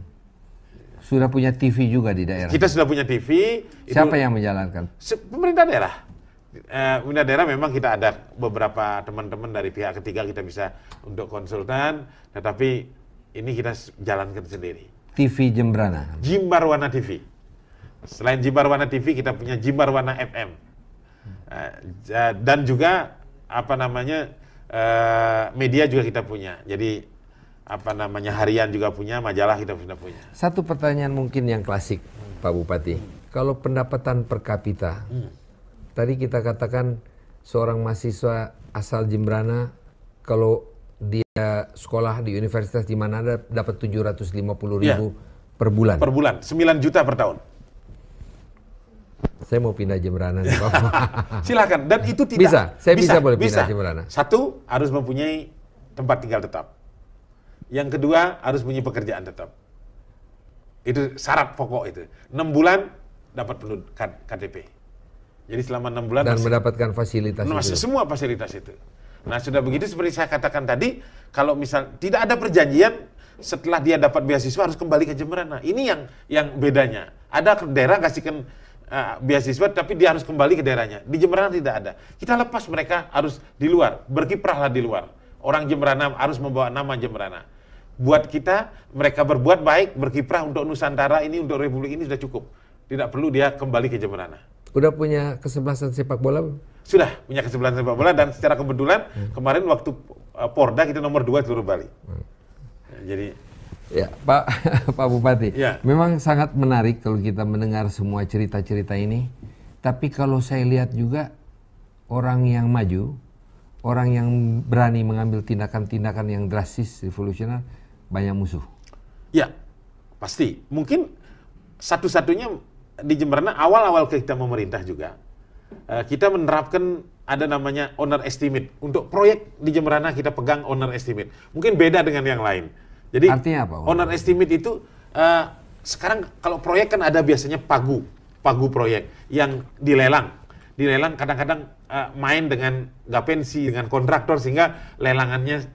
Sudah punya TV juga di daerah. Kita sudah punya TV. Siapa itu, yang menjalankan? Pemerintah daerah. Uh, pemerintah daerah memang kita ada beberapa teman-teman dari pihak ketiga kita bisa untuk konsultan, tetapi ini kita jalankan sendiri. TV Jembrana. Jimbarwana TV. Selain Jimbarwana TV kita punya Jimbarwana FM. Uh, eh, dan juga apa namanya uh, media juga kita punya. Jadi apa namanya harian juga punya, majalah kita gitu sudah punya. Satu pertanyaan mungkin yang klasik, hmm. Pak Bupati. Hmm. Kalau pendapatan per kapita, hmm. tadi kita katakan seorang mahasiswa asal Jembrana kalau dia sekolah di universitas di mana ada dapat 750 ribu ya. per bulan. Per bulan, 9 juta per tahun. Saya mau pindah Jembrana (laughs) Silakan. Dan itu tidak bisa. Saya bisa, bisa boleh pindah bisa. Jembrana. Satu harus mempunyai tempat tinggal tetap. Yang kedua harus punya pekerjaan tetap. Itu syarat pokok itu. 6 bulan dapat penduduk KTP. Jadi selama 6 bulan dan masih, mendapatkan fasilitas masih itu. semua fasilitas itu. Nah, sudah begitu seperti saya katakan tadi, kalau misal tidak ada perjanjian setelah dia dapat beasiswa harus kembali ke Jemberana. Ini yang yang bedanya. Ada ke daerah kasihkan uh, beasiswa tapi dia harus kembali ke daerahnya. Di Jemberana tidak ada. Kita lepas mereka harus di luar, berkiprahlah di luar. Orang Jemberana harus membawa nama Jemberana buat kita mereka berbuat baik berkiprah untuk Nusantara ini untuk Republik ini sudah cukup tidak perlu dia kembali ke Jemberana udah punya kesebelasan sepak bola sudah punya kesebelasan sepak bola dan secara kebetulan hmm. kemarin waktu uh, Porda kita nomor dua seluruh Bali hmm. Ya, jadi ya Pak (laughs) Pak Bupati ya. memang sangat menarik kalau kita mendengar semua cerita-cerita ini tapi kalau saya lihat juga orang yang maju orang yang berani mengambil tindakan-tindakan yang drastis revolusioner banyak musuh. Ya, pasti. Mungkin satu-satunya di Jemberana awal-awal kita memerintah juga, eh, kita menerapkan ada namanya owner estimate. Untuk proyek di Jemberana kita pegang owner estimate. Mungkin beda dengan yang lain. Jadi Artinya apa? Owner estimate itu uh, sekarang kalau proyek kan ada biasanya pagu, pagu proyek yang dilelang. Dilelang kadang-kadang uh, main dengan gapensi dengan kontraktor sehingga lelangannya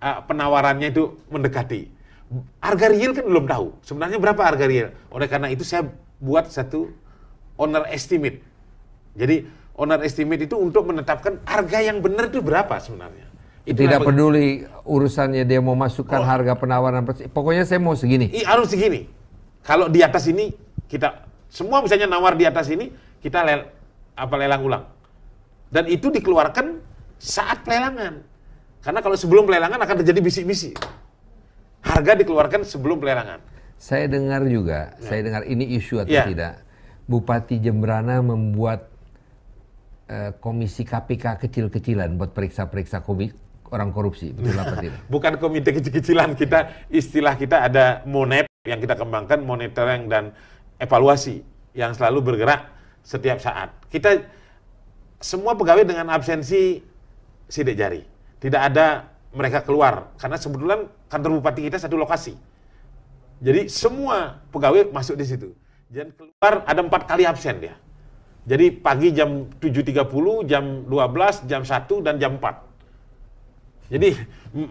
uh, penawarannya itu mendekati. Harga real kan belum tahu. Sebenarnya berapa harga real? Oleh karena itu saya buat satu owner estimate. Jadi owner estimate itu untuk menetapkan harga yang benar itu berapa sebenarnya. Itu tidak peduli urusannya dia mau masukkan oh. harga penawaran pokoknya saya mau segini. I, harus segini. Kalau di atas ini kita semua misalnya nawar di atas ini kita lel, apa lelang ulang. Dan itu dikeluarkan saat pelelangan. Karena kalau sebelum pelelangan akan terjadi bisik-bisik. Harga dikeluarkan sebelum pelelangan. Saya dengar juga, ya. saya dengar ini isu atau ya. tidak. Bupati Jembrana membuat uh, komisi KPK kecil-kecilan buat periksa-periksa COVID orang korupsi. Betul apa tidak? (laughs) Bukan komite kecil-kecilan kita, istilah kita ada monet yang kita kembangkan monitoring dan evaluasi yang selalu bergerak setiap saat. Kita semua pegawai dengan absensi sidik jari. Tidak ada mereka keluar karena sebetulnya kantor bupati kita satu lokasi. Jadi semua pegawai masuk di situ. Dan keluar ada empat kali absen dia. Jadi pagi jam 7.30, jam 12, jam 1 dan jam 4. Jadi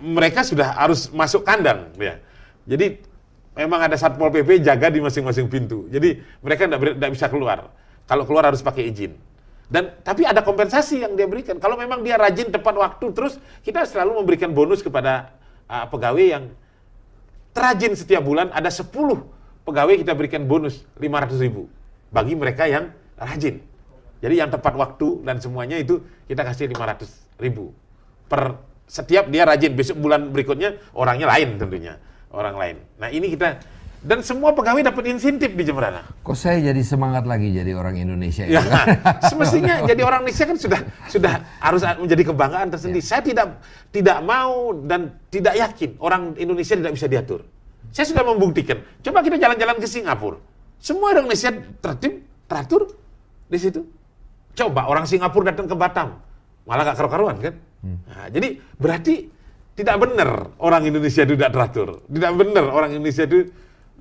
mereka sudah harus masuk kandang ya. Jadi memang ada satpol PP jaga di masing-masing pintu. Jadi mereka tidak bisa keluar. Kalau keluar harus pakai izin. Dan tapi ada kompensasi yang dia berikan. Kalau memang dia rajin tepat waktu, terus kita selalu memberikan bonus kepada uh, pegawai yang terajin setiap bulan ada 10 pegawai kita berikan bonus 500 ribu bagi mereka yang rajin. Jadi yang tepat waktu dan semuanya itu kita kasih 500 ribu per setiap dia rajin. Besok bulan berikutnya orangnya lain tentunya orang lain. Nah ini kita dan semua pegawai dapat insentif di Jemberana. Kok saya jadi semangat lagi jadi orang Indonesia? Ya, itu? Ya, (laughs) semestinya jadi orang Indonesia kan sudah sudah harus menjadi kebanggaan tersendiri. Ya. Saya tidak tidak mau dan tidak yakin orang Indonesia tidak bisa diatur. Saya sudah membuktikan. Coba kita jalan-jalan ke Singapura. Semua orang Indonesia tertib, teratur di situ. Coba orang Singapura datang ke Batam, malah gak karu-karuan kan? Hmm. Nah, jadi berarti tidak benar orang Indonesia itu tidak teratur. Tidak benar orang Indonesia itu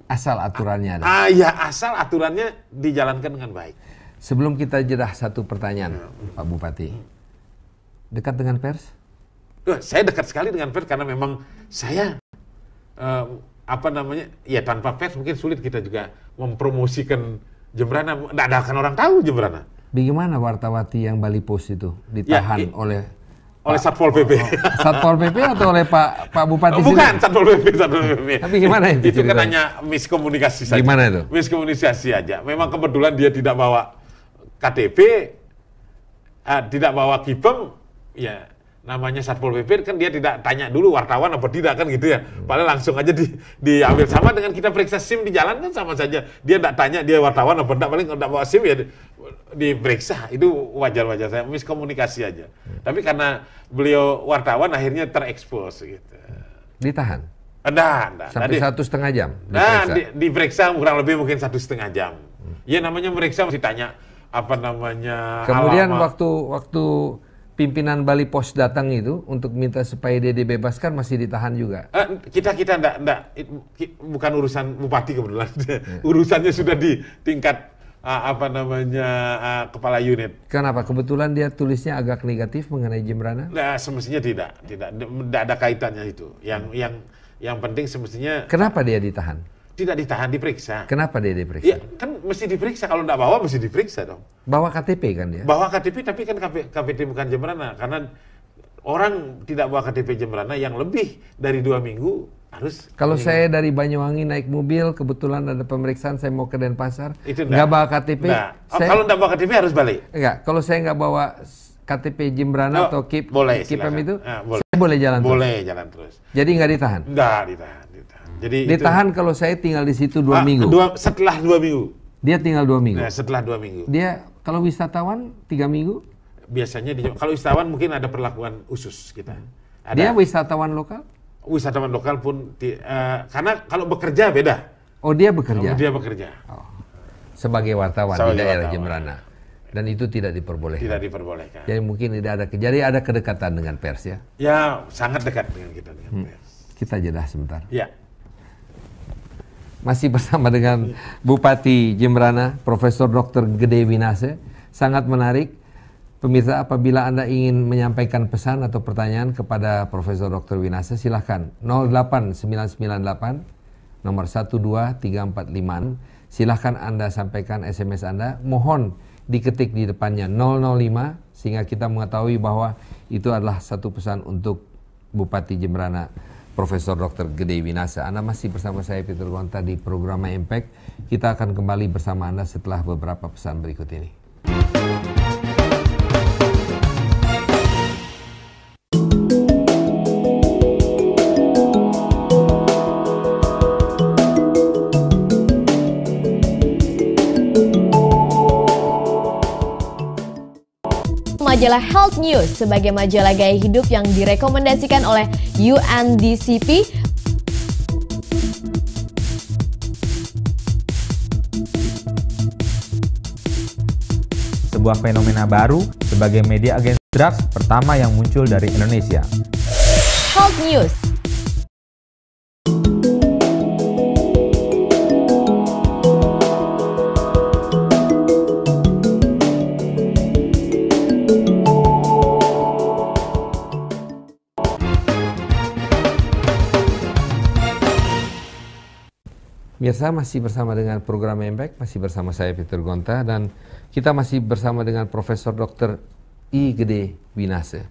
Asal aturannya ada. Ah ya, asal aturannya dijalankan dengan baik. Sebelum kita jeda satu pertanyaan, hmm. Pak Bupati. Dekat dengan pers? saya dekat sekali dengan pers karena memang saya eh, apa namanya? Ya tanpa pers mungkin sulit kita juga mempromosikan Jembrana. Tidak akan orang tahu Jembrana. Bagaimana wartawati yang Bali Post itu ditahan ya, oleh oleh Satpol PP. (laughs) Satpol PP atau oleh Pak Pak Bupati? bukan sini? Satpol PP, Satpol PP. Tapi gimana itu? Itu kan hanya miskomunikasi saja. Gimana itu? Miskomunikasi aja. Memang kebetulan dia tidak bawa KTP, uh, eh, tidak bawa kipem, ya namanya satpol pp kan dia tidak tanya dulu wartawan apa tidak kan gitu ya paling langsung aja di diambil sama dengan kita periksa sim di jalan kan sama saja dia tidak tanya dia wartawan apa tidak paling tidak bawa sim ya diperiksa itu wajar wajar saya miskomunikasi aja tapi karena beliau wartawan akhirnya terekspos gitu ditahan Nah, nah, sampai nah, satu setengah jam. Nah, diperiksa. Di, kurang lebih mungkin satu setengah jam. Hmm. Ya namanya meriksa masih tanya apa namanya. Kemudian waktu waktu pimpinan Bali Pos datang itu untuk minta supaya dia dibebaskan masih ditahan juga? Uh, kita kita enggak, enggak bukan urusan bupati kebetulan. Yeah. (laughs) Urusannya sudah di tingkat uh, apa namanya uh, kepala unit. Kenapa? Kebetulan dia tulisnya agak negatif mengenai Jembrana? Nah, semestinya tidak, tidak, tidak ada kaitannya itu. Yang yang yang penting semestinya. Kenapa dia ditahan? Tidak ditahan, diperiksa. Kenapa dia diperiksa? Ya, kan mesti diperiksa. Kalau tidak bawa, mesti diperiksa dong. Bawa KTP kan dia? Bawa KTP, tapi kan KPT bukan Jemberana. Karena orang tidak bawa KTP Jemberana yang lebih dari dua minggu harus. Kalau minggu. saya dari Banyuwangi naik mobil, kebetulan ada pemeriksaan, saya mau ke Denpasar, nggak bawa KTP. Oh, saya... Kalau nggak bawa KTP harus balik? Enggak, kalau saya nggak bawa KTP Jembrana oh, atau KIP, boleh, KIPM silakan. itu, nah, boleh. saya boleh jalan boleh terus? Boleh jalan terus. Jadi nggak ditahan? Nggak ditahan. Jadi ditahan itu... kalau saya tinggal di situ dua ah, minggu. Dua, setelah dua minggu. Dia tinggal dua minggu. Nah, setelah dua minggu. Dia kalau wisatawan tiga minggu. Biasanya di kalau wisatawan mungkin ada perlakuan khusus kita. Gitu. Hmm. Ada, dia wisatawan lokal? Wisatawan lokal pun uh, karena kalau bekerja beda. Oh dia bekerja. Kalau dia bekerja. Oh. Sebagai wartawan Sebagai di daerah wartawan. Jemberana. Dan itu tidak diperbolehkan. Tidak diperbolehkan. Jadi mungkin tidak ada jadi ada kedekatan dengan pers ya. Ya sangat dekat dengan kita dengan hmm. pers. Kita jeda sebentar. Ya masih bersama dengan Bupati Jemberana, Profesor Dr. Gede Winase. Sangat menarik. Pemirsa, apabila Anda ingin menyampaikan pesan atau pertanyaan kepada Profesor Dr. Winase, silahkan 08998 nomor 12345. Silahkan Anda sampaikan SMS Anda. Mohon diketik di depannya 005 sehingga kita mengetahui bahwa itu adalah satu pesan untuk Bupati Jemberana. Profesor Dr. Gede Winasa. Anda masih bersama saya Peter Gonta di program Impact. Kita akan kembali bersama Anda setelah beberapa pesan berikut ini. majalah Health News sebagai majalah gaya hidup yang direkomendasikan oleh UNDCP sebuah fenomena baru sebagai media agensi drugs pertama yang muncul dari Indonesia. Health News Biasa masih bersama dengan program Impact, masih bersama saya Peter Gonta dan kita masih bersama dengan Profesor Dr. I Gede Winase.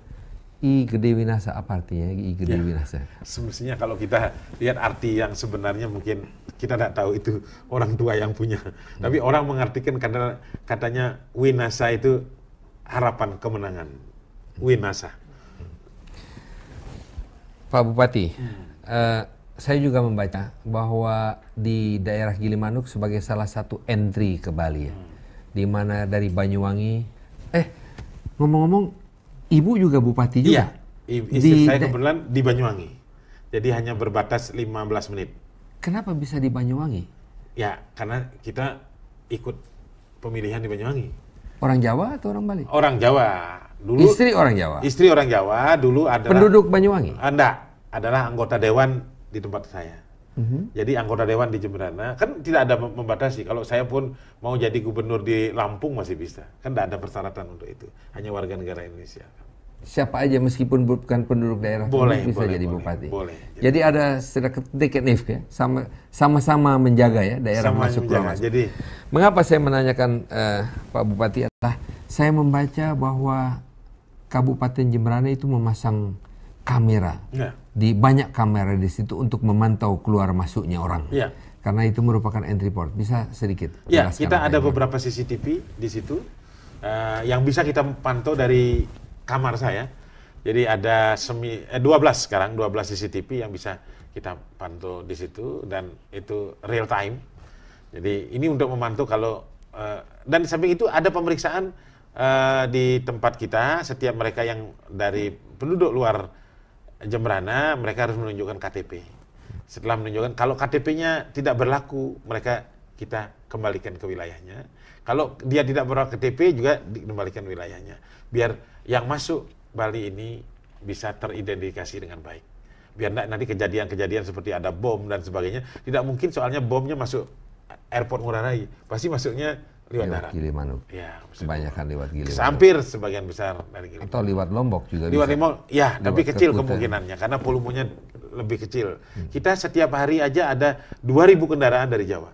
I Gede Winasa apa artinya I Gede ya, Winasa? Semestinya kalau kita lihat arti yang sebenarnya mungkin kita tidak tahu itu orang tua yang punya. Hmm. Tapi orang mengartikan karena katanya Winasa itu harapan kemenangan. Winasa. Pak Bupati, hmm. uh, saya juga membaca bahwa di daerah Gilimanuk sebagai salah satu entry ke Bali ya. Di mana dari Banyuwangi eh ngomong-ngomong ibu juga bupati juga. Iya. Istri di, saya kebetulan di Banyuwangi. Jadi hanya berbatas 15 menit. Kenapa bisa di Banyuwangi? Ya, karena kita ikut pemilihan di Banyuwangi. Orang Jawa atau orang Bali? Orang Jawa. Dulu Istri orang Jawa. Istri orang Jawa dulu adalah Penduduk Banyuwangi. Anda adalah anggota dewan di tempat saya. Mm-hmm. Jadi anggota dewan di Jemberana kan tidak ada membatasi. Kalau saya pun mau jadi gubernur di Lampung masih bisa. Kan tidak ada persyaratan untuk itu. Hanya warga negara Indonesia. Siapa aja meskipun bukan penduduk daerah boleh, bisa boleh, jadi boleh, bupati. Boleh. Jadi, jadi ada sedikit if ya, sama sama-sama menjaga ya daerah sama masuk menjaga. Masuk. Jadi mengapa saya menanyakan uh, Pak Bupati adalah saya membaca bahwa Kabupaten Jemberana itu memasang kamera. Ya di banyak kamera di situ untuk memantau keluar masuknya orang. Ya. Karena itu merupakan entry port. Bisa sedikit. Ya, kita ada beberapa CCTV di situ uh, yang bisa kita pantau dari kamar saya. Jadi ada semi eh, 12 sekarang 12 CCTV yang bisa kita pantau di situ dan itu real time. Jadi ini untuk memantau kalau uh, dan samping itu ada pemeriksaan uh, di tempat kita setiap mereka yang dari penduduk luar Jembrana mereka harus menunjukkan KTP. Setelah menunjukkan kalau KTP-nya tidak berlaku, mereka kita kembalikan ke wilayahnya. Kalau dia tidak berlaku KTP juga dikembalikan wilayahnya. Biar yang masuk Bali ini bisa teridentifikasi dengan baik. Biar nanti kejadian-kejadian seperti ada bom dan sebagainya tidak mungkin soalnya bomnya masuk airport Ngurah Rai. Pasti masuknya lewat darat. Gilimanuk. Ya, kebanyakan lewat Gilimanuk. Hampir sebagian besar dari Gilimanuk. Atau lewat Lombok juga lewat bisa. Lombok, ya, lewat tapi kecil kemungkinannya karena volumenya lebih kecil. Hmm. Kita setiap hari aja ada 2000 kendaraan dari Jawa.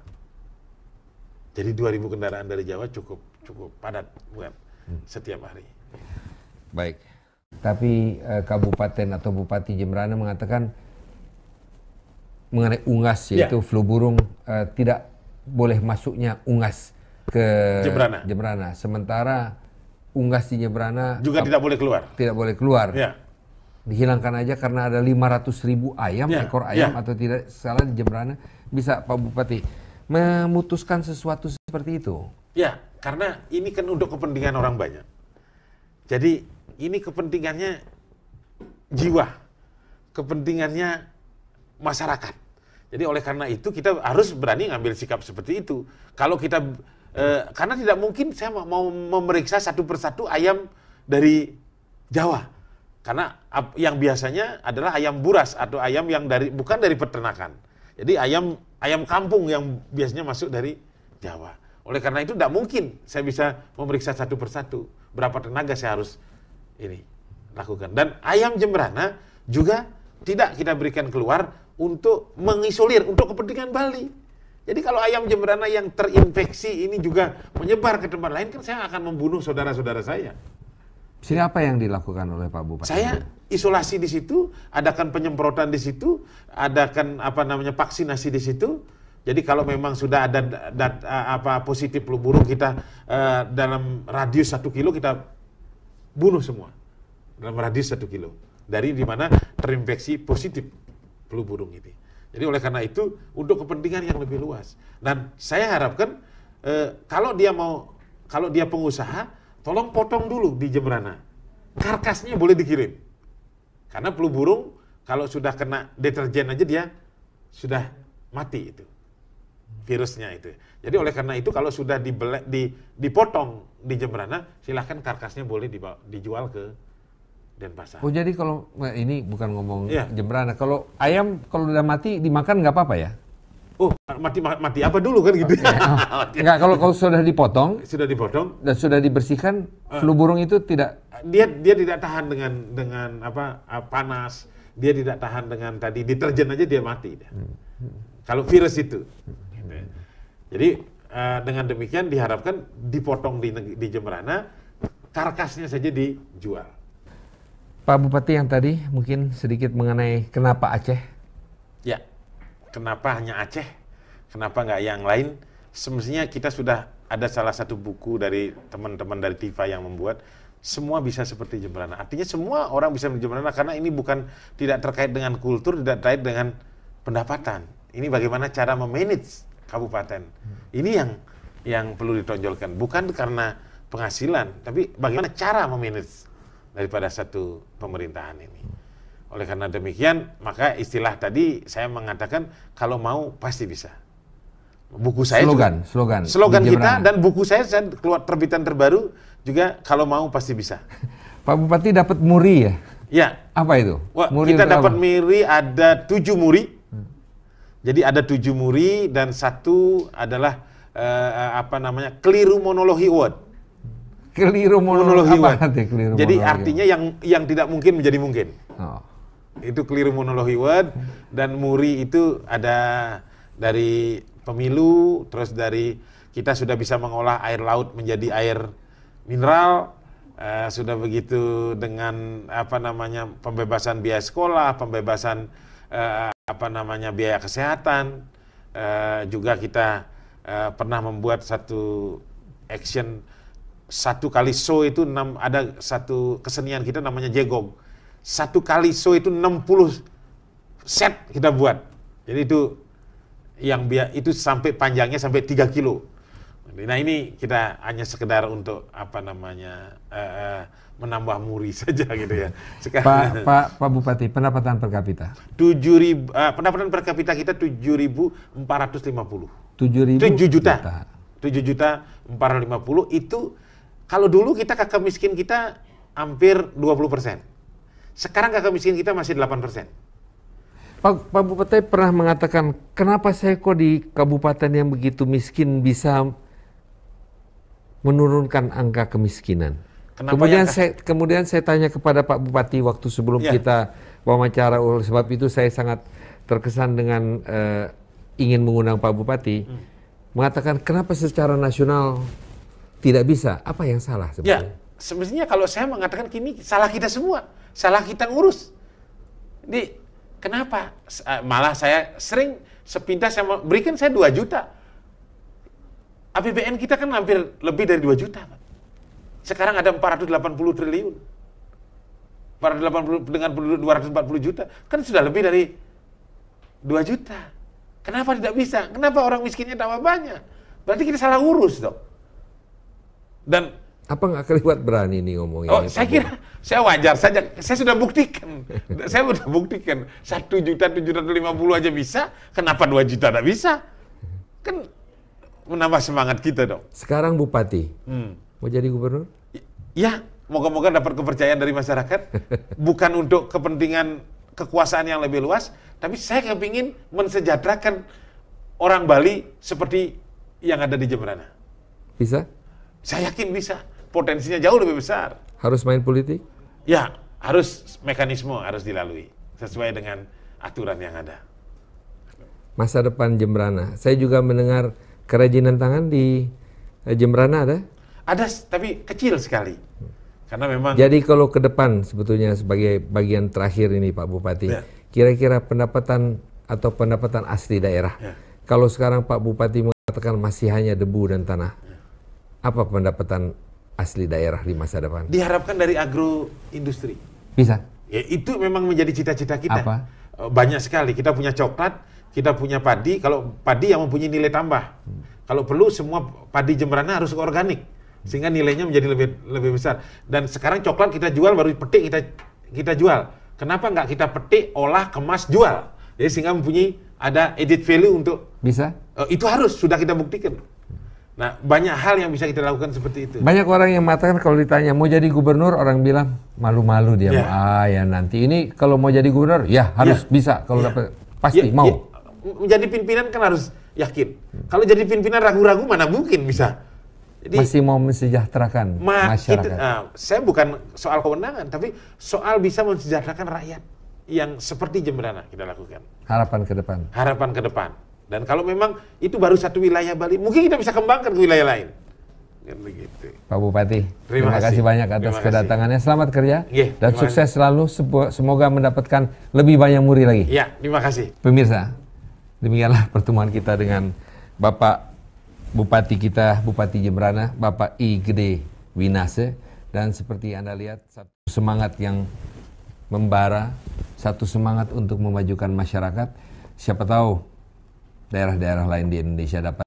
Jadi 2000 kendaraan dari Jawa cukup cukup padat bukan hmm. setiap hari. Baik. Tapi eh, kabupaten atau bupati Jemberana mengatakan mengenai unggas, ya. yaitu ya. flu burung eh, tidak boleh masuknya unggas ke Jembrana. Jebrana. Sementara unggas di Jembrana juga tidak boleh keluar. Tidak boleh keluar. Ya. Dihilangkan aja karena ada 500 ribu ayam, ya. ekor ya. ayam ya. atau tidak salah di Jembrana bisa Pak Bupati memutuskan sesuatu seperti itu. Ya, karena ini kan untuk kepentingan orang banyak. Jadi ini kepentingannya jiwa, kepentingannya masyarakat. Jadi oleh karena itu kita harus berani ngambil sikap seperti itu. Kalau kita E, karena tidak mungkin saya mau memeriksa satu persatu ayam dari Jawa. Karena yang biasanya adalah ayam buras atau ayam yang dari bukan dari peternakan. Jadi ayam ayam kampung yang biasanya masuk dari Jawa. Oleh karena itu tidak mungkin saya bisa memeriksa satu persatu berapa tenaga saya harus ini lakukan. Dan ayam jembrana juga tidak kita berikan keluar untuk mengisolir untuk kepentingan Bali. Jadi kalau ayam jemberana yang terinfeksi ini juga menyebar ke tempat lain, kan saya akan membunuh saudara-saudara saya. Siapa yang dilakukan oleh Pak Bupati? Saya isolasi di situ, adakan penyemprotan di situ, adakan apa namanya vaksinasi di situ. Jadi kalau memang sudah ada dat, apa positif flu burung kita uh, dalam radius satu kilo kita bunuh semua dalam radius satu kilo dari dimana terinfeksi positif flu burung itu. Jadi oleh karena itu untuk kepentingan yang lebih luas. Dan saya harapkan e, kalau dia mau kalau dia pengusaha, tolong potong dulu di Jembrana. Karkasnya boleh dikirim. Karena flu burung kalau sudah kena deterjen aja dia sudah mati itu virusnya itu. Jadi oleh karena itu kalau sudah dibelek, di, dipotong di Jembrana, silahkan karkasnya boleh dibawa, dijual ke Denpasar. Oh jadi kalau nah ini bukan ngomong yeah. jembrana. kalau ayam kalau udah mati dimakan nggak apa-apa ya? Oh mati mati apa dulu kan gitu? Ya? Okay. (laughs) Oh. Enggak kalau kalau sudah dipotong, sudah dipotong dan sudah dibersihkan, uh, flu burung itu tidak dia dia tidak tahan dengan dengan apa eh, panas, dia tidak tahan dengan tadi deterjen aja dia mati. Hmm. Kalau virus itu, hmm. jadi uh, dengan demikian diharapkan dipotong di di jembrana karkasnya saja dijual Pak Bupati yang tadi mungkin sedikit mengenai kenapa Aceh? Ya, kenapa hanya Aceh? Kenapa nggak yang lain? Semestinya kita sudah ada salah satu buku dari teman-teman dari Tifa yang membuat semua bisa seperti Jemberana. Artinya semua orang bisa menjadi Jemberana karena ini bukan tidak terkait dengan kultur, tidak terkait dengan pendapatan. Ini bagaimana cara memanage kabupaten. Hmm. Ini yang yang perlu ditonjolkan. Bukan karena penghasilan, tapi bagaimana cara memanage daripada satu pemerintahan ini. Oleh karena demikian, maka istilah tadi saya mengatakan kalau mau pasti bisa. Buku saya slogan, juga, slogan, slogan kita dan buku saya, saya keluar terbitan terbaru juga kalau mau pasti bisa. (laughs) Pak Bupati dapat muri ya? Ya. Apa itu? Wah, muri kita dapat muri ada tujuh muri. Jadi ada tujuh muri dan satu adalah uh, apa namanya keliru monologi award keliru monolog hewan. keliru Jadi monologi. artinya yang yang tidak mungkin menjadi mungkin. Oh. Itu keliru monologi word dan muri itu ada dari pemilu terus dari kita sudah bisa mengolah air laut menjadi air mineral uh, sudah begitu dengan apa namanya pembebasan biaya sekolah, pembebasan uh, apa namanya biaya kesehatan uh, juga kita uh, pernah membuat satu action satu kali show itu enam ada satu kesenian kita namanya jegong. Satu kali show itu 60 set kita buat. Jadi itu yang biar itu sampai panjangnya sampai 3 kilo. Nah ini kita hanya sekedar untuk apa namanya uh, menambah muri (laughs) saja gitu ya. Sekarang, Pak, Pak, Pak Bupati, pendapatan per kapita? ribu, uh, pendapatan per kapita kita 7450. 7000 7 juta. juta. 7 juta 450 itu kalau dulu kita kakak miskin kita hampir 20%. Sekarang kakak miskin kita masih 8%. Pak, Pak Bupati pernah mengatakan, kenapa saya kok di kabupaten yang begitu miskin bisa menurunkan angka kemiskinan? Kenapa kemudian ya, saya kemudian saya tanya kepada Pak Bupati waktu sebelum ya. kita wawancara oleh sebab itu saya sangat terkesan dengan uh, ingin mengundang Pak Bupati hmm. mengatakan kenapa secara nasional tidak bisa. Apa yang salah ya, sebenarnya? Ya, sebenarnya kalau saya mengatakan kini salah kita semua, salah kita ngurus. Jadi, kenapa? Eh, malah saya sering sepintas saya berikan saya 2 juta. APBN kita kan hampir lebih dari 2 juta, Sekarang ada 480 triliun. 480 dengan 240 juta kan sudah lebih dari 2 juta. Kenapa tidak bisa? Kenapa orang miskinnya tambah banyak? Berarti kita salah urus dong. Dan apa nggak keliwat berani nih ngomongnya? Oh, saya kira saya wajar saja. Saya sudah buktikan. (laughs) saya sudah buktikan satu juta tujuh ratus lima puluh aja bisa. Kenapa dua juta tidak bisa? Kan menambah semangat kita dong. Sekarang bupati hmm. mau jadi gubernur? Ya, moga-moga dapat kepercayaan dari masyarakat. (laughs) Bukan untuk kepentingan kekuasaan yang lebih luas, tapi saya kepingin mensejahterakan orang Bali seperti yang ada di Jemberana. Bisa? Saya yakin bisa. Potensinya jauh lebih besar. Harus main politik? Ya, harus mekanisme harus dilalui sesuai dengan aturan yang ada. Masa depan Jembrana. Saya juga mendengar kerajinan tangan di eh, Jembrana ada? Ada, tapi kecil sekali. Karena memang Jadi kalau ke depan sebetulnya sebagai bagian terakhir ini Pak Bupati, ya. kira-kira pendapatan atau pendapatan asli daerah. Ya. Kalau sekarang Pak Bupati mengatakan masih hanya debu dan tanah. Ya apa pendapatan asli daerah di masa depan? Diharapkan dari agroindustri. Bisa. Ya, itu memang menjadi cita-cita kita. Apa? Eh, banyak sekali. Kita punya coklat, kita punya padi. Kalau padi yang mempunyai nilai tambah. Hmm. Kalau perlu semua padi Jemberana harus organik sehingga nilainya menjadi lebih lebih besar. Dan sekarang coklat kita jual baru petik kita kita jual. Kenapa nggak kita petik, olah, kemas, jual? Jadi sehingga mempunyai ada edit value untuk bisa. Uh, itu harus sudah kita buktikan. Nah, banyak hal yang bisa kita lakukan seperti itu. Banyak orang yang mengatakan kalau ditanya mau jadi gubernur, orang bilang malu-malu dia. Yeah. Ah, ya nanti ini kalau mau jadi gubernur, ya, ya. harus yeah. bisa kalau yeah. dapat ya, pasti yeah. mau. Yeah. Menjadi pimpinan kan harus yakin. Kalau jadi pimpinan ragu-ragu mana mungkin bisa. Jadi, Masih mau mensejahterakan ma masyarakat. Itu, nah, saya bukan soal kewenangan, tapi soal bisa mensejahterakan rakyat yang seperti jembrana kita lakukan. Harapan ke depan. Harapan ke depan. Dan kalau memang itu baru satu wilayah Bali, mungkin kita bisa kembangkan ke wilayah lain. Kan begitu. Pak Bupati, terima, terima kasih. kasih banyak atas terima kedatangannya. Kasih. Selamat kerja yeah, dan sukses kasih. selalu. Semoga mendapatkan lebih banyak murid lagi. Ya, yeah, terima kasih. Pemirsa, demikianlah pertemuan kita dengan Bapak Bupati kita, Bupati Jembrana, Bapak I Gede Winase. Dan seperti Anda lihat, satu semangat yang membara, satu semangat untuk memajukan masyarakat. Siapa tahu daerah-daerah lain di Indonesia dapat